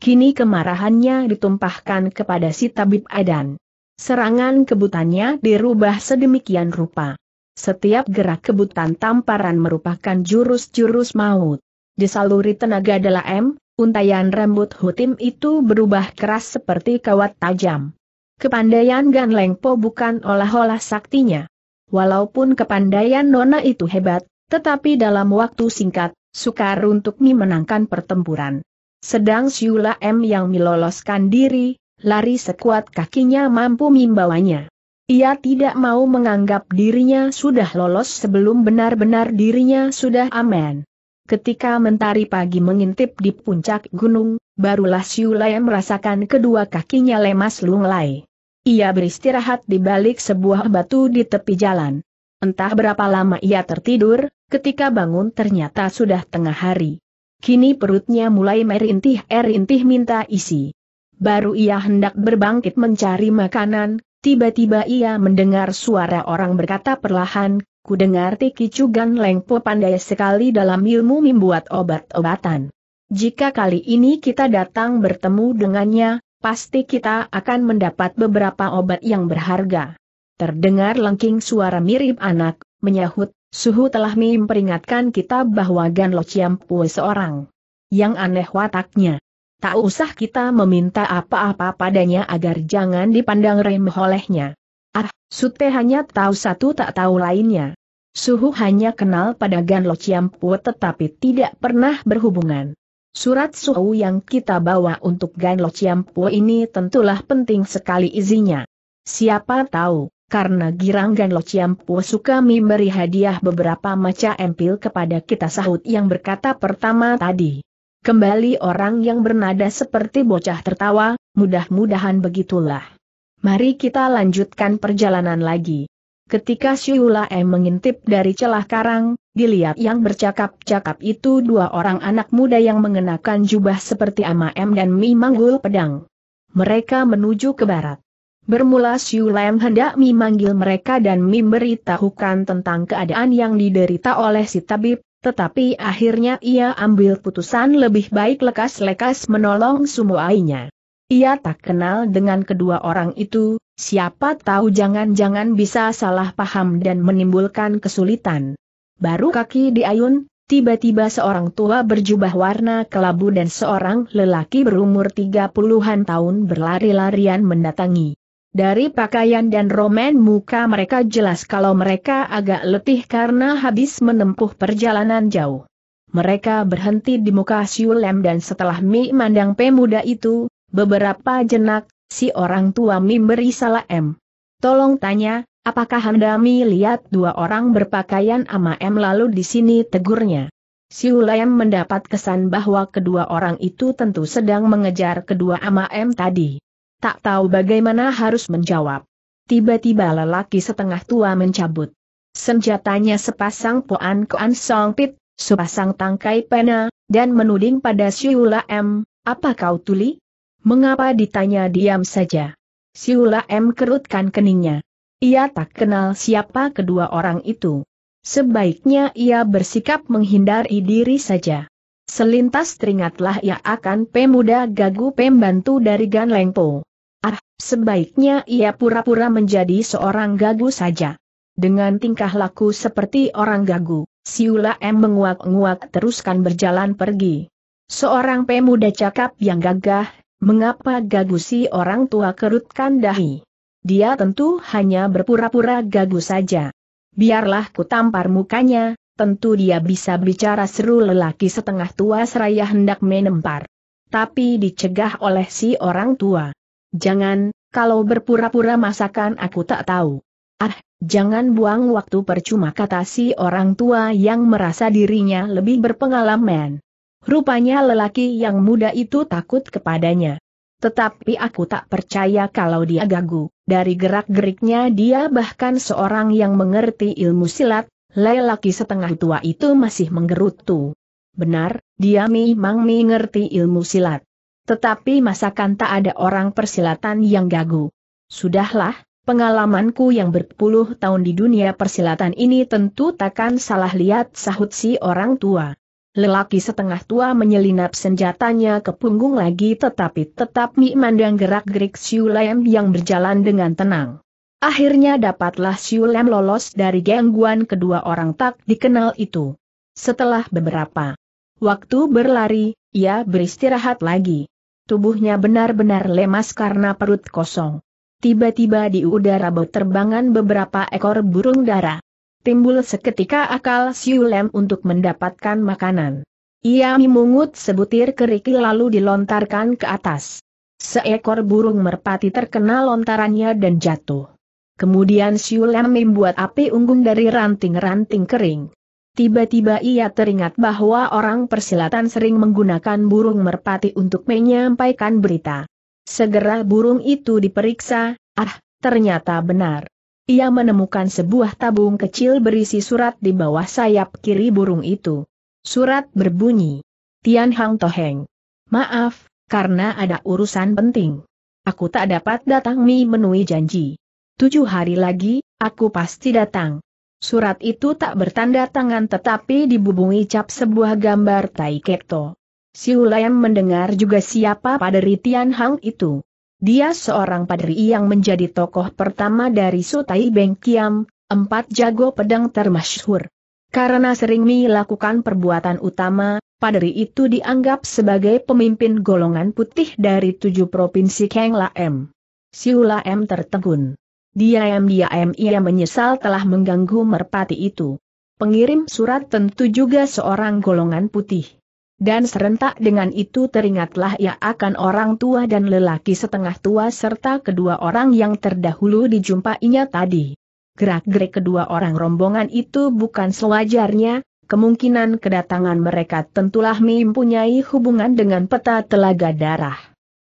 Kini kemarahannya ditumpahkan kepada si tabib Adan. Serangan kebutannya dirubah sedemikian rupa. Setiap gerak kebutan tamparan merupakan jurus-jurus maut. Disaluri tenaga adalah untayan rambut Hutim itu berubah keras seperti kawat tajam. Kepandaian Gan Lengpo bukan olah-olah saktinya. Walaupun kepandaian Nona itu hebat, tetapi dalam waktu singkat, sukar untuk memenangkan pertempuran. Sedang Siula M yang meloloskan diri, lari sekuat kakinya mampu membawanya. Ia tidak mau menganggap dirinya sudah lolos sebelum benar-benar dirinya sudah aman. Ketika mentari pagi mengintip di puncak gunung, barulah M merasakan kedua kakinya lemas lunglai. Ia beristirahat di balik sebuah batu di tepi jalan. Entah berapa lama ia tertidur, ketika bangun ternyata sudah tengah hari. Kini perutnya mulai merintih-erintih minta isi. Baru ia hendak berbangkit mencari makanan, tiba-tiba ia mendengar suara orang berkata perlahan, ku dengar Tiki Cugan Lengpo pandai sekali dalam ilmu membuat obat-obatan. Jika kali ini kita datang bertemu dengannya, Pasti kita akan mendapat beberapa obat yang berharga. Terdengar lengking suara mirip anak, menyahut, Suhu telah memperingatkan kita bahwa Gan Lo Pu seorang yang aneh wataknya. Tak usah kita meminta apa-apa padanya agar jangan dipandang remeh olehnya. Ah, Sute hanya tahu satu tak tahu lainnya. Suhu hanya kenal pada Gan Lo Pu, tetapi tidak pernah berhubungan. Surat suhu yang kita bawa untuk Ganlo ini tentulah penting sekali izinnya. Siapa tahu, karena girang Ganlo suka memberi hadiah beberapa macam empil kepada kita sahut yang berkata pertama tadi. Kembali orang yang bernada seperti bocah tertawa, mudah-mudahan begitulah. Mari kita lanjutkan perjalanan lagi. Ketika M mengintip dari celah karang, dilihat yang bercakap-cakap itu dua orang anak muda yang mengenakan jubah seperti Ama M dan Manggul Pedang. Mereka menuju ke barat. Bermula M hendak memanggil mereka dan memberitahukan tentang keadaan yang diderita oleh si tabib, tetapi akhirnya ia ambil putusan lebih baik lekas-lekas menolong semua Sumuainya. Ia tak kenal dengan kedua orang itu, Siapa tahu jangan-jangan bisa salah paham dan menimbulkan kesulitan. Baru kaki diayun, tiba-tiba seorang tua berjubah warna kelabu dan seorang lelaki berumur 30-an tahun berlari-larian mendatangi. Dari pakaian dan romen muka mereka jelas kalau mereka agak letih karena habis menempuh perjalanan jauh. Mereka berhenti di muka Siulem dan setelah Mi mandang pemuda itu, beberapa jenak, si orang tua memberi salam. Tolong tanya, apakah Handami lihat dua orang berpakaian ama M lalu di sini tegurnya? Si Ulayam mendapat kesan bahwa kedua orang itu tentu sedang mengejar kedua ama M tadi. Tak tahu bagaimana harus menjawab. Tiba-tiba lelaki setengah tua mencabut. Senjatanya sepasang poan koan songpit, sepasang tangkai pena, dan menuding pada Siula M, apa kau tuli? Mengapa ditanya diam saja? Siula M kerutkan keningnya. Ia tak kenal siapa kedua orang itu. Sebaiknya ia bersikap menghindari diri saja. Selintas teringatlah ia akan pemuda gagu pembantu dari Gan Lengpo. Ah, sebaiknya ia pura-pura menjadi seorang gagu saja. Dengan tingkah laku seperti orang gagu, Siula M menguak-nguak teruskan berjalan pergi. Seorang pemuda cakap yang gagah, Mengapa gagu si orang tua kerutkan dahi? Dia tentu hanya berpura-pura gagu saja. Biarlah ku tampar mukanya, tentu dia bisa bicara seru lelaki setengah tua seraya hendak menempar. Tapi dicegah oleh si orang tua. Jangan, kalau berpura-pura masakan aku tak tahu. Ah, jangan buang waktu percuma kata si orang tua yang merasa dirinya lebih berpengalaman. Rupanya lelaki yang muda itu takut kepadanya. Tetapi aku tak percaya kalau dia gagu, dari gerak-geriknya dia bahkan seorang yang mengerti ilmu silat, lelaki setengah tua itu masih menggerutu. Benar, dia memang mengerti ilmu silat. Tetapi masakan tak ada orang persilatan yang gagu. Sudahlah, pengalamanku yang berpuluh tahun di dunia persilatan ini tentu takkan salah lihat sahut si orang tua. Lelaki setengah tua menyelinap senjatanya ke punggung lagi tetapi tetap memandang gerak-gerik Siu Lem yang berjalan dengan tenang. Akhirnya dapatlah Siu Lem lolos dari gangguan kedua orang tak dikenal itu. Setelah beberapa waktu berlari, ia beristirahat lagi. Tubuhnya benar-benar lemas karena perut kosong. Tiba-tiba di udara berterbangan beberapa ekor burung dara timbul seketika akal Siulem untuk mendapatkan makanan. Ia memungut sebutir kerikil lalu dilontarkan ke atas. Seekor burung merpati terkena lontarannya dan jatuh. Kemudian Siulem membuat api unggun dari ranting-ranting kering. Tiba-tiba ia teringat bahwa orang persilatan sering menggunakan burung merpati untuk menyampaikan berita. Segera burung itu diperiksa, ah, ternyata benar ia menemukan sebuah tabung kecil berisi surat di bawah sayap kiri burung itu. Surat berbunyi, Tian Hang Toheng. Maaf, karena ada urusan penting. Aku tak dapat datang mi menui janji. Tujuh hari lagi, aku pasti datang. Surat itu tak bertanda tangan tetapi dibubungi cap sebuah gambar Taiketo. Kekto. Si Hulayam mendengar juga siapa pada ritianhang Hang itu. Dia seorang padri yang menjadi tokoh pertama dari Sutai Beng Kiam, empat jago pedang termasyhur. Karena sering melakukan perbuatan utama, padri itu dianggap sebagai pemimpin golongan putih dari tujuh provinsi Kengla Laem. Siula M tertegun. Diam-diam ia menyesal telah mengganggu merpati itu. Pengirim surat tentu juga seorang golongan putih dan serentak dengan itu teringatlah ia akan orang tua dan lelaki setengah tua serta kedua orang yang terdahulu dijumpainya tadi. Gerak-gerik kedua orang rombongan itu bukan sewajarnya, kemungkinan kedatangan mereka tentulah mempunyai hubungan dengan peta telaga darah.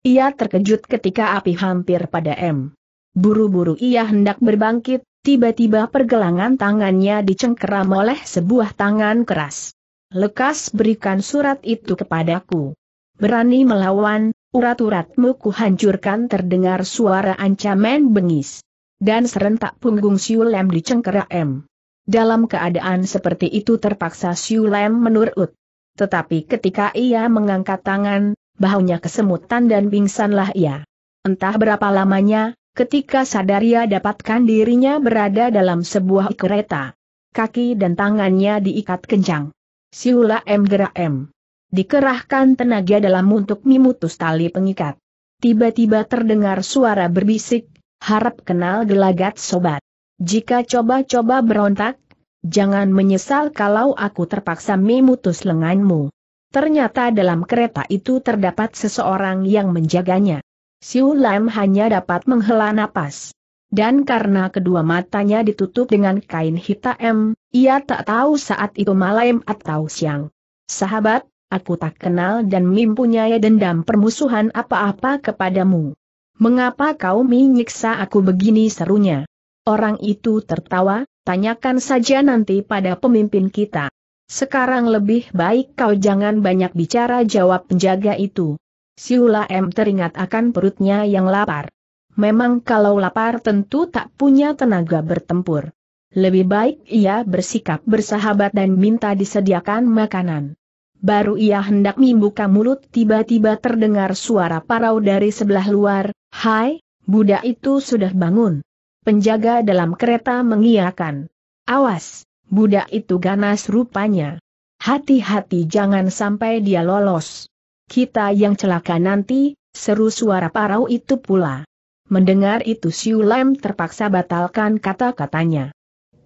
Ia terkejut ketika api hampir pada M. Buru-buru ia hendak berbangkit, tiba-tiba pergelangan tangannya dicengkeram oleh sebuah tangan keras. Lekas berikan surat itu kepadaku. Berani melawan, urat-uratmu kuhancurkan terdengar suara ancaman bengis. Dan serentak punggung Siulem dicengkerak M. Dalam keadaan seperti itu terpaksa Siulem menurut. Tetapi ketika ia mengangkat tangan, bahunya kesemutan dan pingsanlah ia. Entah berapa lamanya, ketika sadar ia dapatkan dirinya berada dalam sebuah kereta. Kaki dan tangannya diikat kencang. Siula M Gera M. Dikerahkan tenaga dalam untuk memutus tali pengikat. Tiba-tiba terdengar suara berbisik, harap kenal gelagat sobat. Jika coba-coba berontak, jangan menyesal kalau aku terpaksa memutus lenganmu. Ternyata dalam kereta itu terdapat seseorang yang menjaganya. Siulam m hanya dapat menghela napas. Dan karena kedua matanya ditutup dengan kain hitam, ia tak tahu saat itu malam atau siang. Sahabat, aku tak kenal dan mempunyai dendam permusuhan apa-apa kepadamu. Mengapa kau menyiksa aku begini serunya? Orang itu tertawa, tanyakan saja nanti pada pemimpin kita. Sekarang lebih baik kau jangan banyak bicara jawab penjaga itu. Siula M teringat akan perutnya yang lapar. Memang kalau lapar tentu tak punya tenaga bertempur. Lebih baik ia bersikap bersahabat dan minta disediakan makanan. Baru ia hendak membuka mulut tiba-tiba terdengar suara parau dari sebelah luar, Hai, budak itu sudah bangun. Penjaga dalam kereta mengiakan. Awas, budak itu ganas rupanya. Hati-hati jangan sampai dia lolos. Kita yang celaka nanti, seru suara parau itu pula. Mendengar itu Siulem terpaksa batalkan kata-katanya.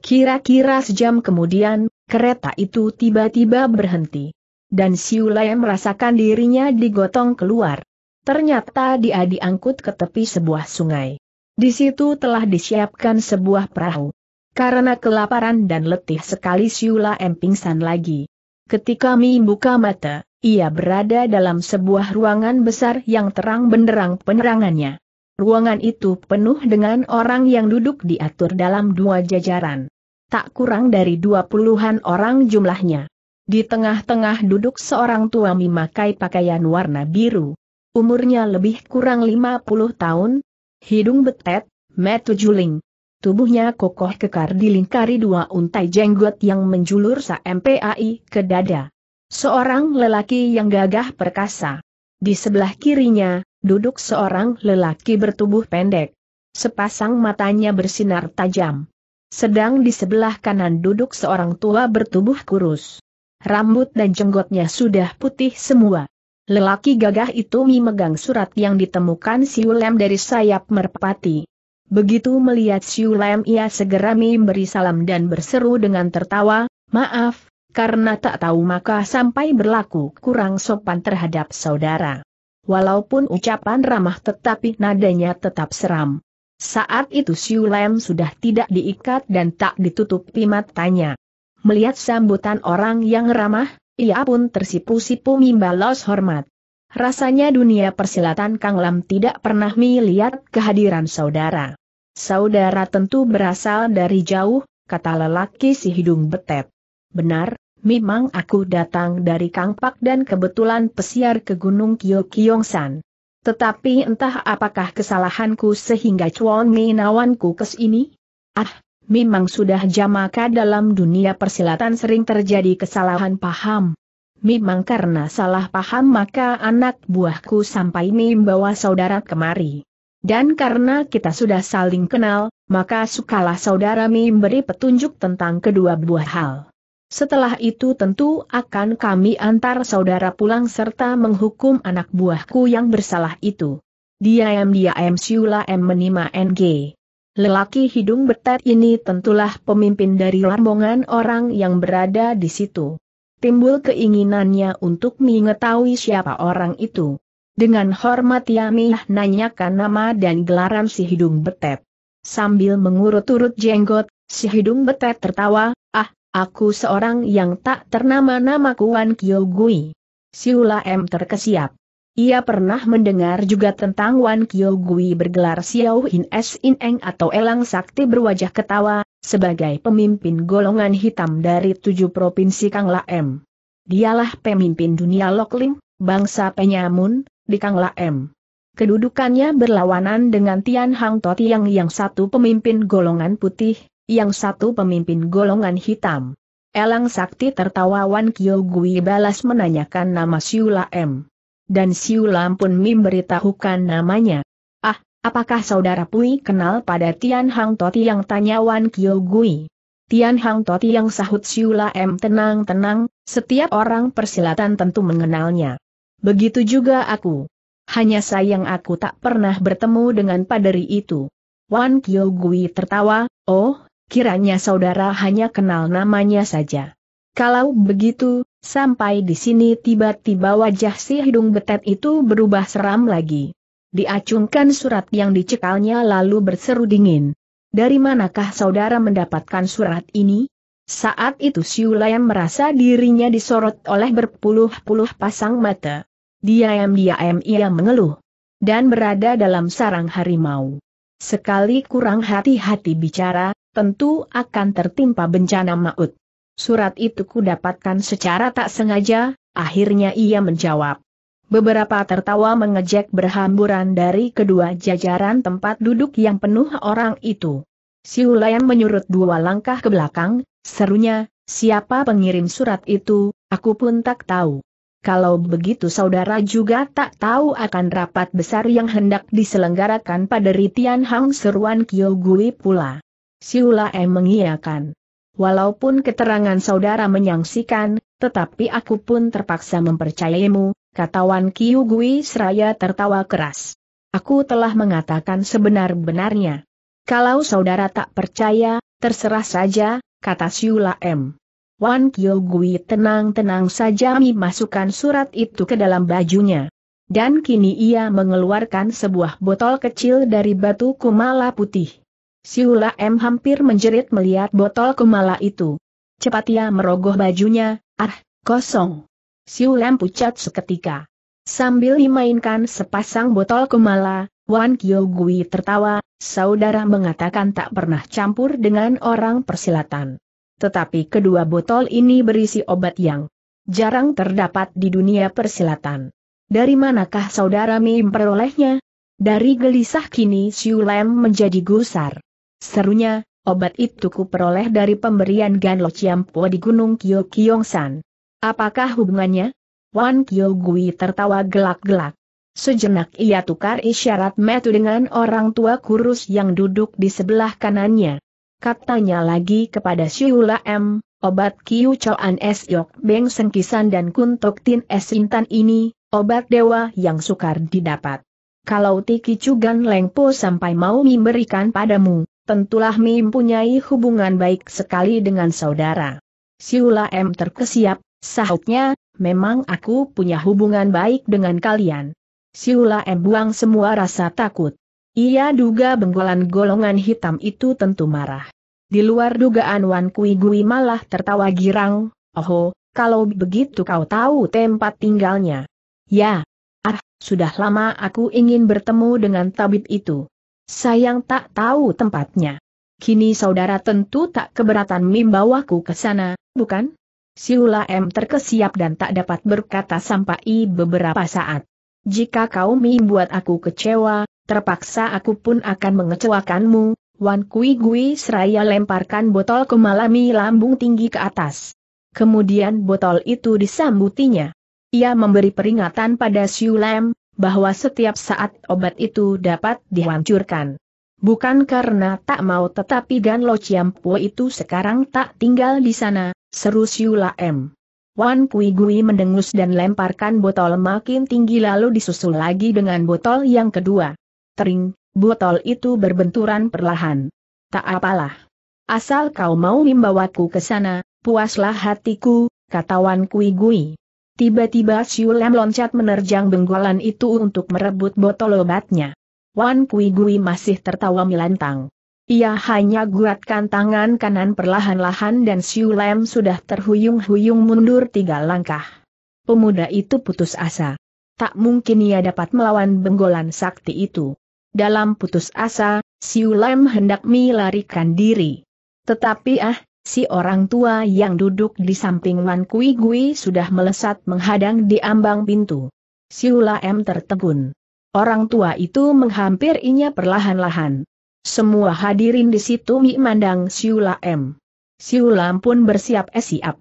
Kira-kira sejam kemudian, kereta itu tiba-tiba berhenti. Dan Siulai merasakan dirinya digotong keluar. Ternyata dia diangkut ke tepi sebuah sungai. Di situ telah disiapkan sebuah perahu. Karena kelaparan dan letih sekali Siula M pingsan lagi. Ketika Mi buka mata, ia berada dalam sebuah ruangan besar yang terang benderang penerangannya. Ruangan itu penuh dengan orang yang duduk diatur dalam dua jajaran tak kurang dari dua puluhan orang jumlahnya. Di tengah-tengah duduk seorang tua memakai pakaian warna biru. Umurnya lebih kurang lima puluh tahun, hidung betet, metu juling. Tubuhnya kokoh kekar dilingkari dua untai jenggot yang menjulur MPAI ke dada. Seorang lelaki yang gagah perkasa. Di sebelah kirinya, duduk seorang lelaki bertubuh pendek. Sepasang matanya bersinar tajam. Sedang di sebelah kanan duduk seorang tua bertubuh kurus. Rambut dan jenggotnya sudah putih semua. Lelaki gagah itu memegang surat yang ditemukan Siulem dari sayap merpati. Begitu melihat Siulem ia segera memberi salam dan berseru dengan tertawa, maaf, karena tak tahu maka sampai berlaku kurang sopan terhadap saudara. Walaupun ucapan ramah tetapi nadanya tetap seram. Saat itu Siu Lem sudah tidak diikat dan tak ditutupi matanya. Melihat sambutan orang yang ramah, ia pun tersipu-sipu membalas hormat. Rasanya dunia persilatan Kang Lam tidak pernah melihat kehadiran saudara. Saudara tentu berasal dari jauh, kata lelaki si hidung betep. Benar, memang aku datang dari Kang Pak dan kebetulan pesiar ke Gunung San. Tetapi entah apakah kesalahanku sehingga cuan nginawanku kes ini? Ah, memang sudah jamaka dalam dunia persilatan sering terjadi kesalahan paham. Memang karena salah paham maka anak buahku sampai membawa saudara kemari. Dan karena kita sudah saling kenal, maka sukalah saudara memberi petunjuk tentang kedua buah hal. Setelah itu tentu akan kami antar saudara pulang serta menghukum anak buahku yang bersalah itu. Diam-diam Siula M menima NG. Lelaki hidung betet ini tentulah pemimpin dari rombongan orang yang berada di situ. Timbul keinginannya untuk mengetahui siapa orang itu. Dengan hormat Yamiah nanyakan nama dan gelaran si hidung betet. Sambil mengurut-urut jenggot, si hidung betet tertawa, ah, Aku seorang yang tak ternama-nama Kuan Kyo Gui. Siula M terkesiap. Ia pernah mendengar juga tentang Wan Kyo Gui bergelar Xiao In S In Eng atau Elang Sakti berwajah ketawa, sebagai pemimpin golongan hitam dari tujuh provinsi Kangla M. Dialah pemimpin dunia Lokling, bangsa Penyamun, di Kangla M. Kedudukannya berlawanan dengan Tian Hang Totiang yang satu pemimpin golongan putih, yang satu pemimpin golongan hitam. Elang Sakti tertawa Wan Kyo Gui balas menanyakan nama Siula M. Dan Siula pun memberitahukan namanya. Ah, apakah saudara Pui kenal pada Tian Hang Toti yang tanya Wan Kyo Gui? Tian Hang Toti yang sahut Siula M tenang-tenang, setiap orang persilatan tentu mengenalnya. Begitu juga aku. Hanya sayang aku tak pernah bertemu dengan paderi itu. Wan Kyo Gui tertawa, oh, kiranya saudara hanya kenal namanya saja. Kalau begitu, sampai di sini tiba-tiba wajah si hidung betet itu berubah seram lagi. Diacungkan surat yang dicekalnya lalu berseru dingin. Dari manakah saudara mendapatkan surat ini? Saat itu Siulayan merasa dirinya disorot oleh berpuluh-puluh pasang mata. Diam-diam ia mengeluh. Dan berada dalam sarang harimau. Sekali kurang hati-hati bicara, tentu akan tertimpa bencana maut. Surat itu kudapatkan secara tak sengaja, akhirnya ia menjawab. Beberapa tertawa mengejek berhamburan dari kedua jajaran tempat duduk yang penuh orang itu. Siulayan menyurut dua langkah ke belakang, serunya, siapa pengirim surat itu, aku pun tak tahu. Kalau begitu saudara juga tak tahu akan rapat besar yang hendak diselenggarakan pada Ritian Hang seruan Kyogui pula. Siula M mengiyakan. Walaupun keterangan saudara menyangsikan, tetapi aku pun terpaksa mempercayaimu, kata Wan Kiu Gui seraya tertawa keras. Aku telah mengatakan sebenar-benarnya. Kalau saudara tak percaya, terserah saja, kata Siula M. Wan Kiu Gui tenang-tenang saja memasukkan surat itu ke dalam bajunya. Dan kini ia mengeluarkan sebuah botol kecil dari batu kumala putih. Siula M hampir menjerit melihat botol kumala itu. Cepat ia merogoh bajunya, ah, kosong. Siulam pucat seketika. Sambil dimainkan sepasang botol kumala, Wan Kyogui tertawa, saudara mengatakan tak pernah campur dengan orang persilatan. Tetapi kedua botol ini berisi obat yang jarang terdapat di dunia persilatan. Dari manakah saudara memperolehnya? Dari gelisah kini Siulem menjadi gusar. Serunya, obat itu kuperoleh dari pemberian Ganlo di Gunung Kyo Kyongsan. Apakah hubungannya? Wan Kyo Gui tertawa gelak-gelak. Sejenak ia tukar isyarat metu dengan orang tua kurus yang duduk di sebelah kanannya. Katanya lagi kepada Shiula M, obat Kiu Choan Es Yok Beng Sengkisan dan Kuntok Tin Es Intan ini, obat dewa yang sukar didapat. Kalau Tiki Cugan Lengpo sampai mau memberikan padamu, tentulah mempunyai hubungan baik sekali dengan saudara. Siula M terkesiap, sahutnya, memang aku punya hubungan baik dengan kalian. Siula M buang semua rasa takut. Ia duga benggolan golongan hitam itu tentu marah. Di luar dugaan Wan Kui Gui malah tertawa girang, oho, kalau begitu kau tahu tempat tinggalnya. Ya, ah, sudah lama aku ingin bertemu dengan tabib itu. Sayang tak tahu tempatnya. Kini saudara tentu tak keberatan membawaku ke sana, bukan? Siula M terkesiap dan tak dapat berkata sampai beberapa saat. Jika kau membuat aku kecewa, terpaksa aku pun akan mengecewakanmu, Wan Kui Gui seraya lemparkan botol ke Malami lambung tinggi ke atas. Kemudian botol itu disambutinya. Ia memberi peringatan pada Siulam bahwa setiap saat obat itu dapat dihancurkan. Bukan karena tak mau tetapi Gan Lo Chiampo itu sekarang tak tinggal di sana, seru Siula M. Wan Kui Gui mendengus dan lemparkan botol makin tinggi lalu disusul lagi dengan botol yang kedua. Tering, botol itu berbenturan perlahan. Tak apalah. Asal kau mau membawaku ke sana, puaslah hatiku, kata Wan Kui Gui. Tiba-tiba Siu Lam loncat menerjang benggolan itu untuk merebut botol obatnya. Wan Kui Gui masih tertawa melantang. Ia hanya guratkan tangan kanan perlahan-lahan dan Siu Lam sudah terhuyung-huyung mundur tiga langkah. Pemuda itu putus asa. Tak mungkin ia dapat melawan benggolan sakti itu. Dalam putus asa, Siu Lam hendak melarikan diri. Tetapi ah, Si orang tua yang duduk di samping Wan Kui Gui sudah melesat menghadang di ambang pintu. Siula M tertegun. Orang tua itu menghampirinya perlahan-lahan. Semua hadirin di situ memandang Siula M. Siula pun bersiap eh siap.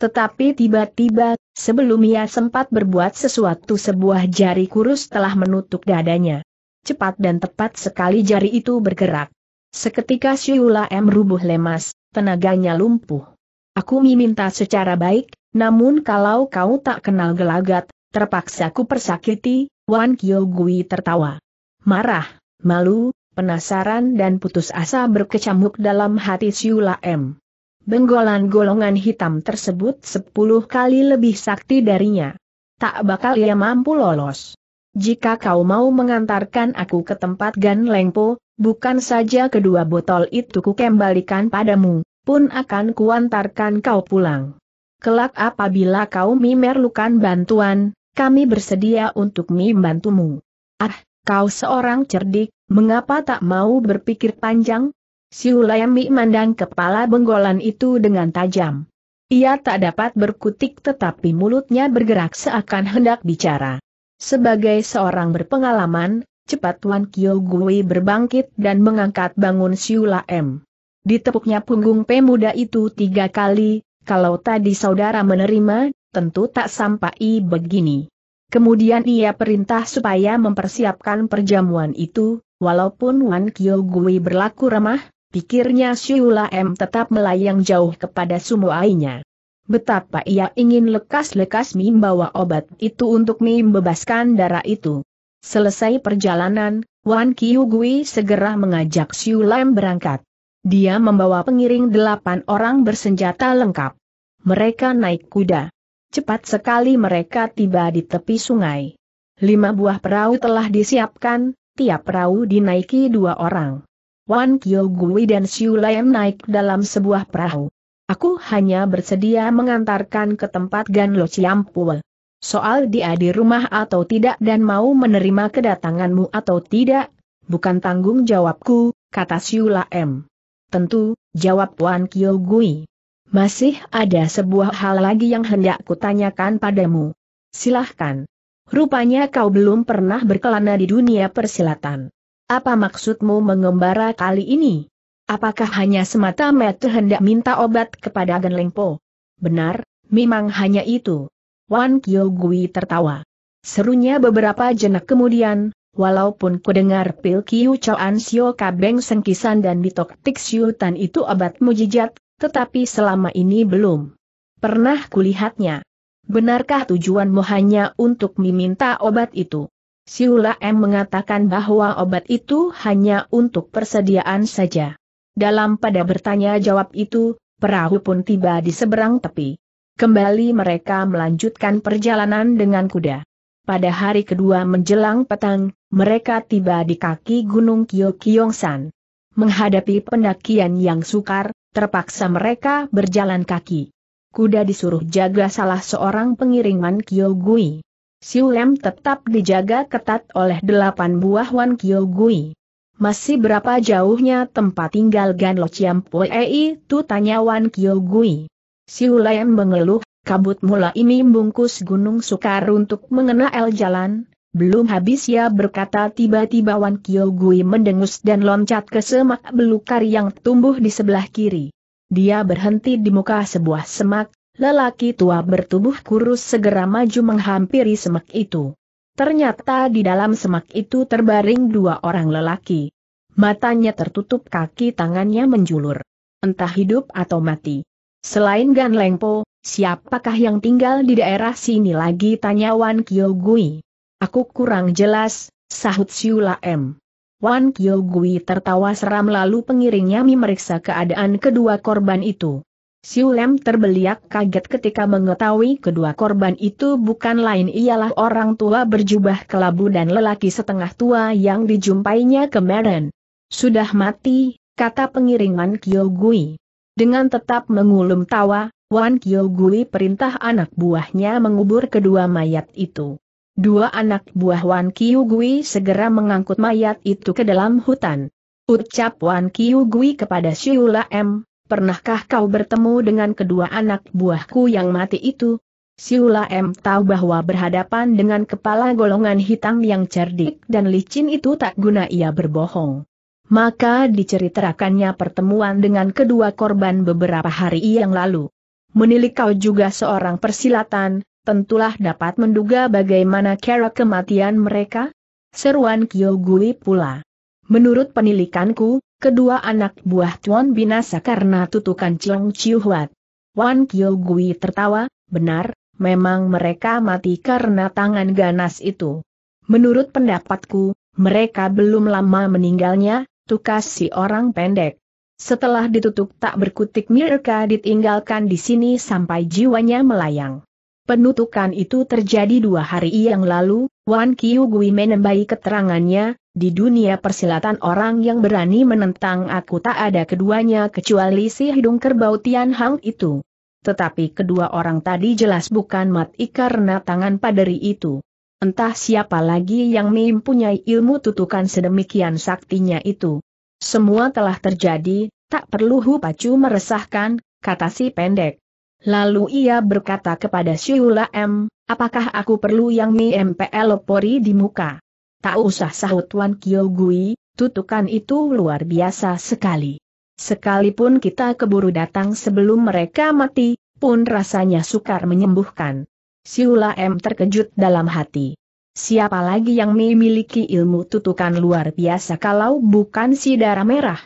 Tetapi tiba-tiba, sebelum ia sempat berbuat sesuatu sebuah jari kurus telah menutup dadanya. Cepat dan tepat sekali jari itu bergerak. Seketika Siula M rubuh lemas, tenaganya lumpuh. Aku meminta secara baik, namun kalau kau tak kenal gelagat, terpaksa ku persakiti, Wan Kyo Gui tertawa. Marah, malu, penasaran dan putus asa berkecamuk dalam hati Siula M. Benggolan golongan hitam tersebut sepuluh kali lebih sakti darinya. Tak bakal ia mampu lolos. Jika kau mau mengantarkan aku ke tempat Gan Lengpo, Bukan saja kedua botol itu kembalikan padamu, pun akan kuantarkan kau pulang. Kelak apabila kau memerlukan bantuan, kami bersedia untuk membantumu. Ah, kau seorang cerdik, mengapa tak mau berpikir panjang? Ulayami mandang kepala benggolan itu dengan tajam. Ia tak dapat berkutik tetapi mulutnya bergerak seakan hendak bicara. Sebagai seorang berpengalaman, Cepat Wan Kyo Gui berbangkit dan mengangkat bangun Siula M. Ditepuknya punggung pemuda itu tiga kali, kalau tadi saudara menerima, tentu tak sampai begini. Kemudian ia perintah supaya mempersiapkan perjamuan itu, walaupun Wan Kyo Gui berlaku remah, pikirnya Siula M tetap melayang jauh kepada sumuainya. Betapa ia ingin lekas-lekas membawa obat itu untuk membebaskan darah itu. Selesai perjalanan, Wan Kiu Gui segera mengajak Xiu Lam berangkat. Dia membawa pengiring delapan orang bersenjata lengkap. Mereka naik kuda. Cepat sekali mereka tiba di tepi sungai. Lima buah perahu telah disiapkan, tiap perahu dinaiki dua orang. Wan Kiu Gui dan Xiu Lam naik dalam sebuah perahu. Aku hanya bersedia mengantarkan ke tempat Gan Ganlo Chiampul. Soal dia di rumah atau tidak dan mau menerima kedatanganmu atau tidak, bukan tanggung jawabku, kata Siula M. Tentu, jawab Wan Kyo Gui. Masih ada sebuah hal lagi yang hendak kutanyakan padamu. Silahkan. Rupanya kau belum pernah berkelana di dunia persilatan. Apa maksudmu mengembara kali ini? Apakah hanya semata-mata hendak minta obat kepada Gan Lengpo? Benar, memang hanya itu. Wan Gui tertawa. Serunya beberapa jenak kemudian, walaupun kudengar pil Kiu Choan Sio Kabeng Sengkisan dan Bitok Tik Tan itu abad mujijat, tetapi selama ini belum. Pernah kulihatnya. Benarkah tujuanmu hanya untuk meminta obat itu? Siula M mengatakan bahwa obat itu hanya untuk persediaan saja. Dalam pada bertanya jawab itu, perahu pun tiba di seberang tepi kembali mereka melanjutkan perjalanan dengan kuda. Pada hari kedua menjelang petang, mereka tiba di kaki Gunung Kyokyongsan. Menghadapi pendakian yang sukar, terpaksa mereka berjalan kaki. Kuda disuruh jaga salah seorang pengiringan Kyogui. Siulem tetap dijaga ketat oleh delapan buah Wan Kyogui. Masih berapa jauhnya tempat tinggal Gan Lo Chiam itu tanya Wan Kyogui. Siulayan mengeluh, kabut mula ini bungkus Gunung Sukar untuk mengena el jalan, belum habis ya berkata tiba-tiba Wan Gui mendengus dan loncat ke semak belukar yang tumbuh di sebelah kiri. Dia berhenti di muka sebuah semak, lelaki tua bertubuh kurus segera maju menghampiri semak itu. Ternyata di dalam semak itu terbaring dua orang lelaki. Matanya tertutup kaki tangannya menjulur. Entah hidup atau mati. Selain Gan Lengpo, siapakah yang tinggal di daerah sini lagi tanya Wan Kyogui. Aku kurang jelas, sahut Siula M. Wan Kyogui tertawa seram lalu pengiringnya memeriksa keadaan kedua korban itu. Siulem terbeliak kaget ketika mengetahui kedua korban itu bukan lain ialah orang tua berjubah kelabu dan lelaki setengah tua yang dijumpainya kemarin. Sudah mati, kata pengiringan Kyogui. Dengan tetap mengulum tawa, Wan Kyo Gui perintah anak buahnya mengubur kedua mayat itu. Dua anak buah Wan Kyo Gui segera mengangkut mayat itu ke dalam hutan. Ucap Wan Kyo Gui kepada Siula M, pernahkah kau bertemu dengan kedua anak buahku yang mati itu? Siula M tahu bahwa berhadapan dengan kepala golongan hitam yang cerdik dan licin itu tak guna ia berbohong maka diceritakannya pertemuan dengan kedua korban beberapa hari yang lalu. Menilik kau juga seorang persilatan, tentulah dapat menduga bagaimana cara kematian mereka? Seruan Kyogui pula. Menurut penilikanku, kedua anak buah Tuan binasa karena tutukan Chong huat. Wan Kyogui tertawa, benar, memang mereka mati karena tangan ganas itu. Menurut pendapatku, mereka belum lama meninggalnya, tukas si orang pendek. Setelah ditutup tak berkutik Mirka ditinggalkan di sini sampai jiwanya melayang. Penutukan itu terjadi dua hari yang lalu, Wan Kiu Gui menambahi keterangannya, di dunia persilatan orang yang berani menentang aku tak ada keduanya kecuali si hidung kerbau Tian Hang itu. Tetapi kedua orang tadi jelas bukan mati karena tangan paderi itu. Entah siapa lagi yang mempunyai ilmu tutukan sedemikian saktinya itu. Semua telah terjadi, tak perlu Hupacu meresahkan, kata si pendek. Lalu ia berkata kepada Syula M, apakah aku perlu yang mi MPLopori di muka? Tak usah sahut Tuan Kyogui, tutukan itu luar biasa sekali. Sekalipun kita keburu datang sebelum mereka mati, pun rasanya sukar menyembuhkan. Siula M terkejut dalam hati. Siapa lagi yang memiliki ilmu tutukan luar biasa kalau bukan si darah merah?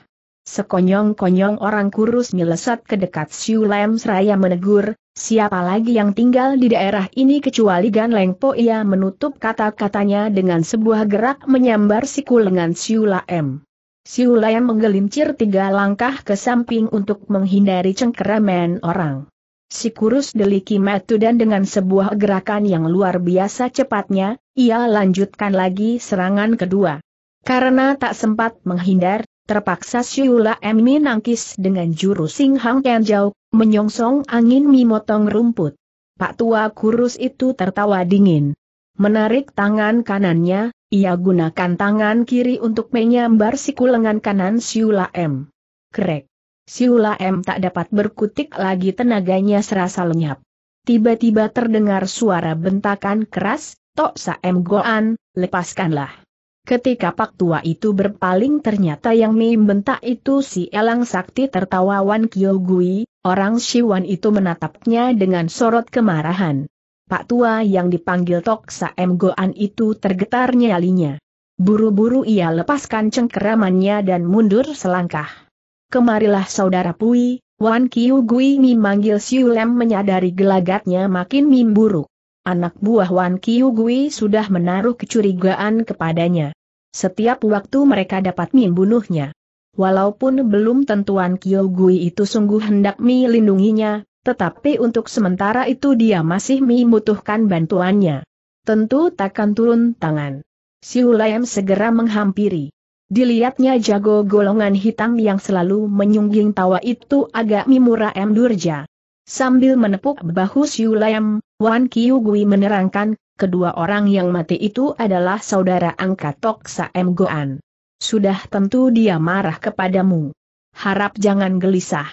Sekonyong-konyong orang kurus melesat ke dekat Siulem seraya menegur, siapa lagi yang tinggal di daerah ini kecuali Gan Lengpo ia menutup kata-katanya dengan sebuah gerak menyambar siku lengan Siula Siulem menggelincir tiga langkah ke samping untuk menghindari cengkeraman orang. Si kurus deliki metu dan dengan sebuah gerakan yang luar biasa cepatnya, ia lanjutkan lagi serangan kedua. Karena tak sempat menghindar, terpaksa Siula Emi nangkis dengan jurus Sing Singhang Kenjau, menyongsong angin mimotong rumput. Pak tua kurus itu tertawa dingin. Menarik tangan kanannya, ia gunakan tangan kiri untuk menyambar siku lengan kanan Siula M. Krek. Siula M tak dapat berkutik lagi tenaganya serasa lenyap. Tiba-tiba terdengar suara bentakan keras, Tok Saem Goan, lepaskanlah. Ketika pak tua itu berpaling ternyata yang membentak itu si Elang Sakti tertawa Wan Gui. orang Siwan itu menatapnya dengan sorot kemarahan. Pak tua yang dipanggil Tok Saem Goan itu tergetar nyalinya. Buru-buru ia lepaskan cengkeramannya dan mundur selangkah. Kemarilah saudara Pui, Wan Kiu Gui memanggil Siu Lem menyadari gelagatnya makin memburuk. Anak buah Wan Kiu Gui sudah menaruh kecurigaan kepadanya. Setiap waktu mereka dapat membunuhnya. Walaupun belum tentuan Kiu Gui itu sungguh hendak melindunginya, tetapi untuk sementara itu dia masih membutuhkan bantuannya. Tentu takkan turun tangan. Siu Lem segera menghampiri. Dilihatnya jago golongan hitam yang selalu menyungging tawa itu agak Mimura M. Durja. Sambil menepuk bahu Siulayam, Wan Kiyugui menerangkan, kedua orang yang mati itu adalah saudara angkat Toksa M. Goan. Sudah tentu dia marah kepadamu. Harap jangan gelisah.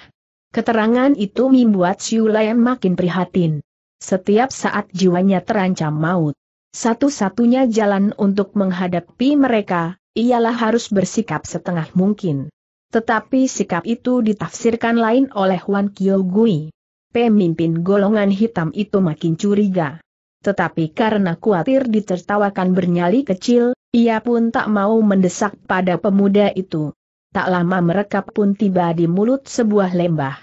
Keterangan itu membuat Siulayam makin prihatin. Setiap saat jiwanya terancam maut. Satu-satunya jalan untuk menghadapi mereka ialah harus bersikap setengah mungkin. Tetapi sikap itu ditafsirkan lain oleh Wan Kyogui. Pemimpin golongan hitam itu makin curiga. Tetapi karena khawatir ditertawakan bernyali kecil, ia pun tak mau mendesak pada pemuda itu. Tak lama mereka pun tiba di mulut sebuah lembah.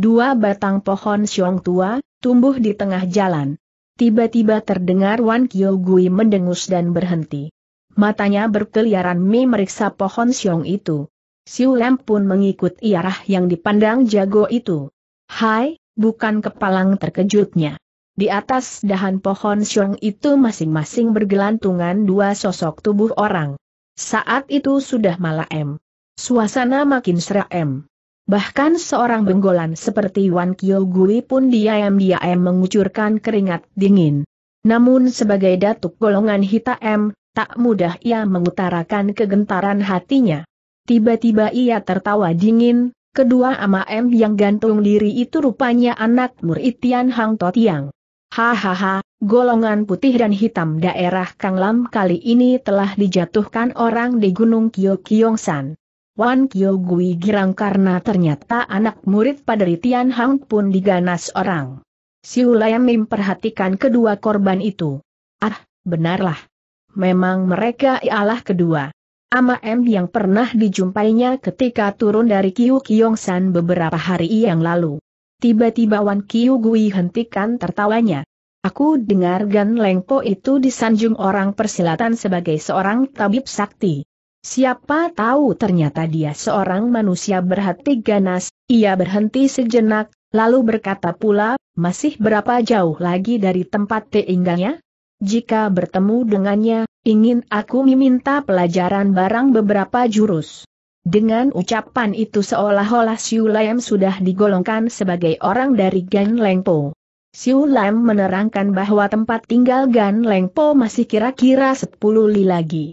Dua batang pohon siong tua, tumbuh di tengah jalan. Tiba-tiba terdengar Wan Kyogui mendengus dan berhenti. Matanya berkeliaran memeriksa pohon siung itu. Siu Lem pun mengikuti arah yang dipandang jago itu. Hai, bukan kepalang terkejutnya. Di atas dahan pohon siung itu masing-masing bergelantungan dua sosok tubuh orang. Saat itu sudah malam. Suasana makin seram. Bahkan seorang benggolan seperti Wan Kyo Gui pun diam-diam mengucurkan keringat dingin. Namun sebagai datuk golongan hitam, Tak mudah ia mengutarakan kegentaran hatinya. Tiba-tiba ia tertawa dingin, kedua ama M yang gantung diri itu rupanya anak murid Tian Hang Totiang. Hahaha, golongan putih dan hitam daerah Kang Lam kali ini telah dijatuhkan orang di Gunung Kyo San. Wan Kyo Gui girang karena ternyata anak murid padri Tian Hang pun diganas orang. Siulayam memperhatikan kedua korban itu. Ah, benarlah memang mereka ialah kedua. Ama M yang pernah dijumpainya ketika turun dari Kiu San beberapa hari yang lalu. Tiba-tiba Wan Kiu Gui hentikan tertawanya. Aku dengar Gan Lengpo itu disanjung orang persilatan sebagai seorang tabib sakti. Siapa tahu ternyata dia seorang manusia berhati ganas, ia berhenti sejenak, lalu berkata pula, masih berapa jauh lagi dari tempat tinggalnya? Jika bertemu dengannya, ingin aku meminta pelajaran barang beberapa jurus. Dengan ucapan itu seolah-olah Siu Lam sudah digolongkan sebagai orang dari Gan Lengpo. Siu Lam menerangkan bahwa tempat tinggal Gan Lengpo masih kira-kira 10 li lagi.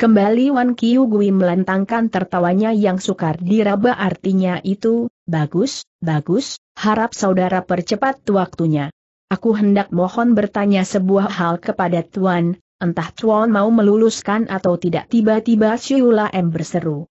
Kembali Wan Kiu Gui melentangkan tertawanya yang sukar diraba artinya itu, bagus, bagus, harap saudara percepat waktunya. Aku hendak mohon bertanya sebuah hal kepada Tuan, entah Tuan mau meluluskan atau tidak tiba-tiba Siula M berseru.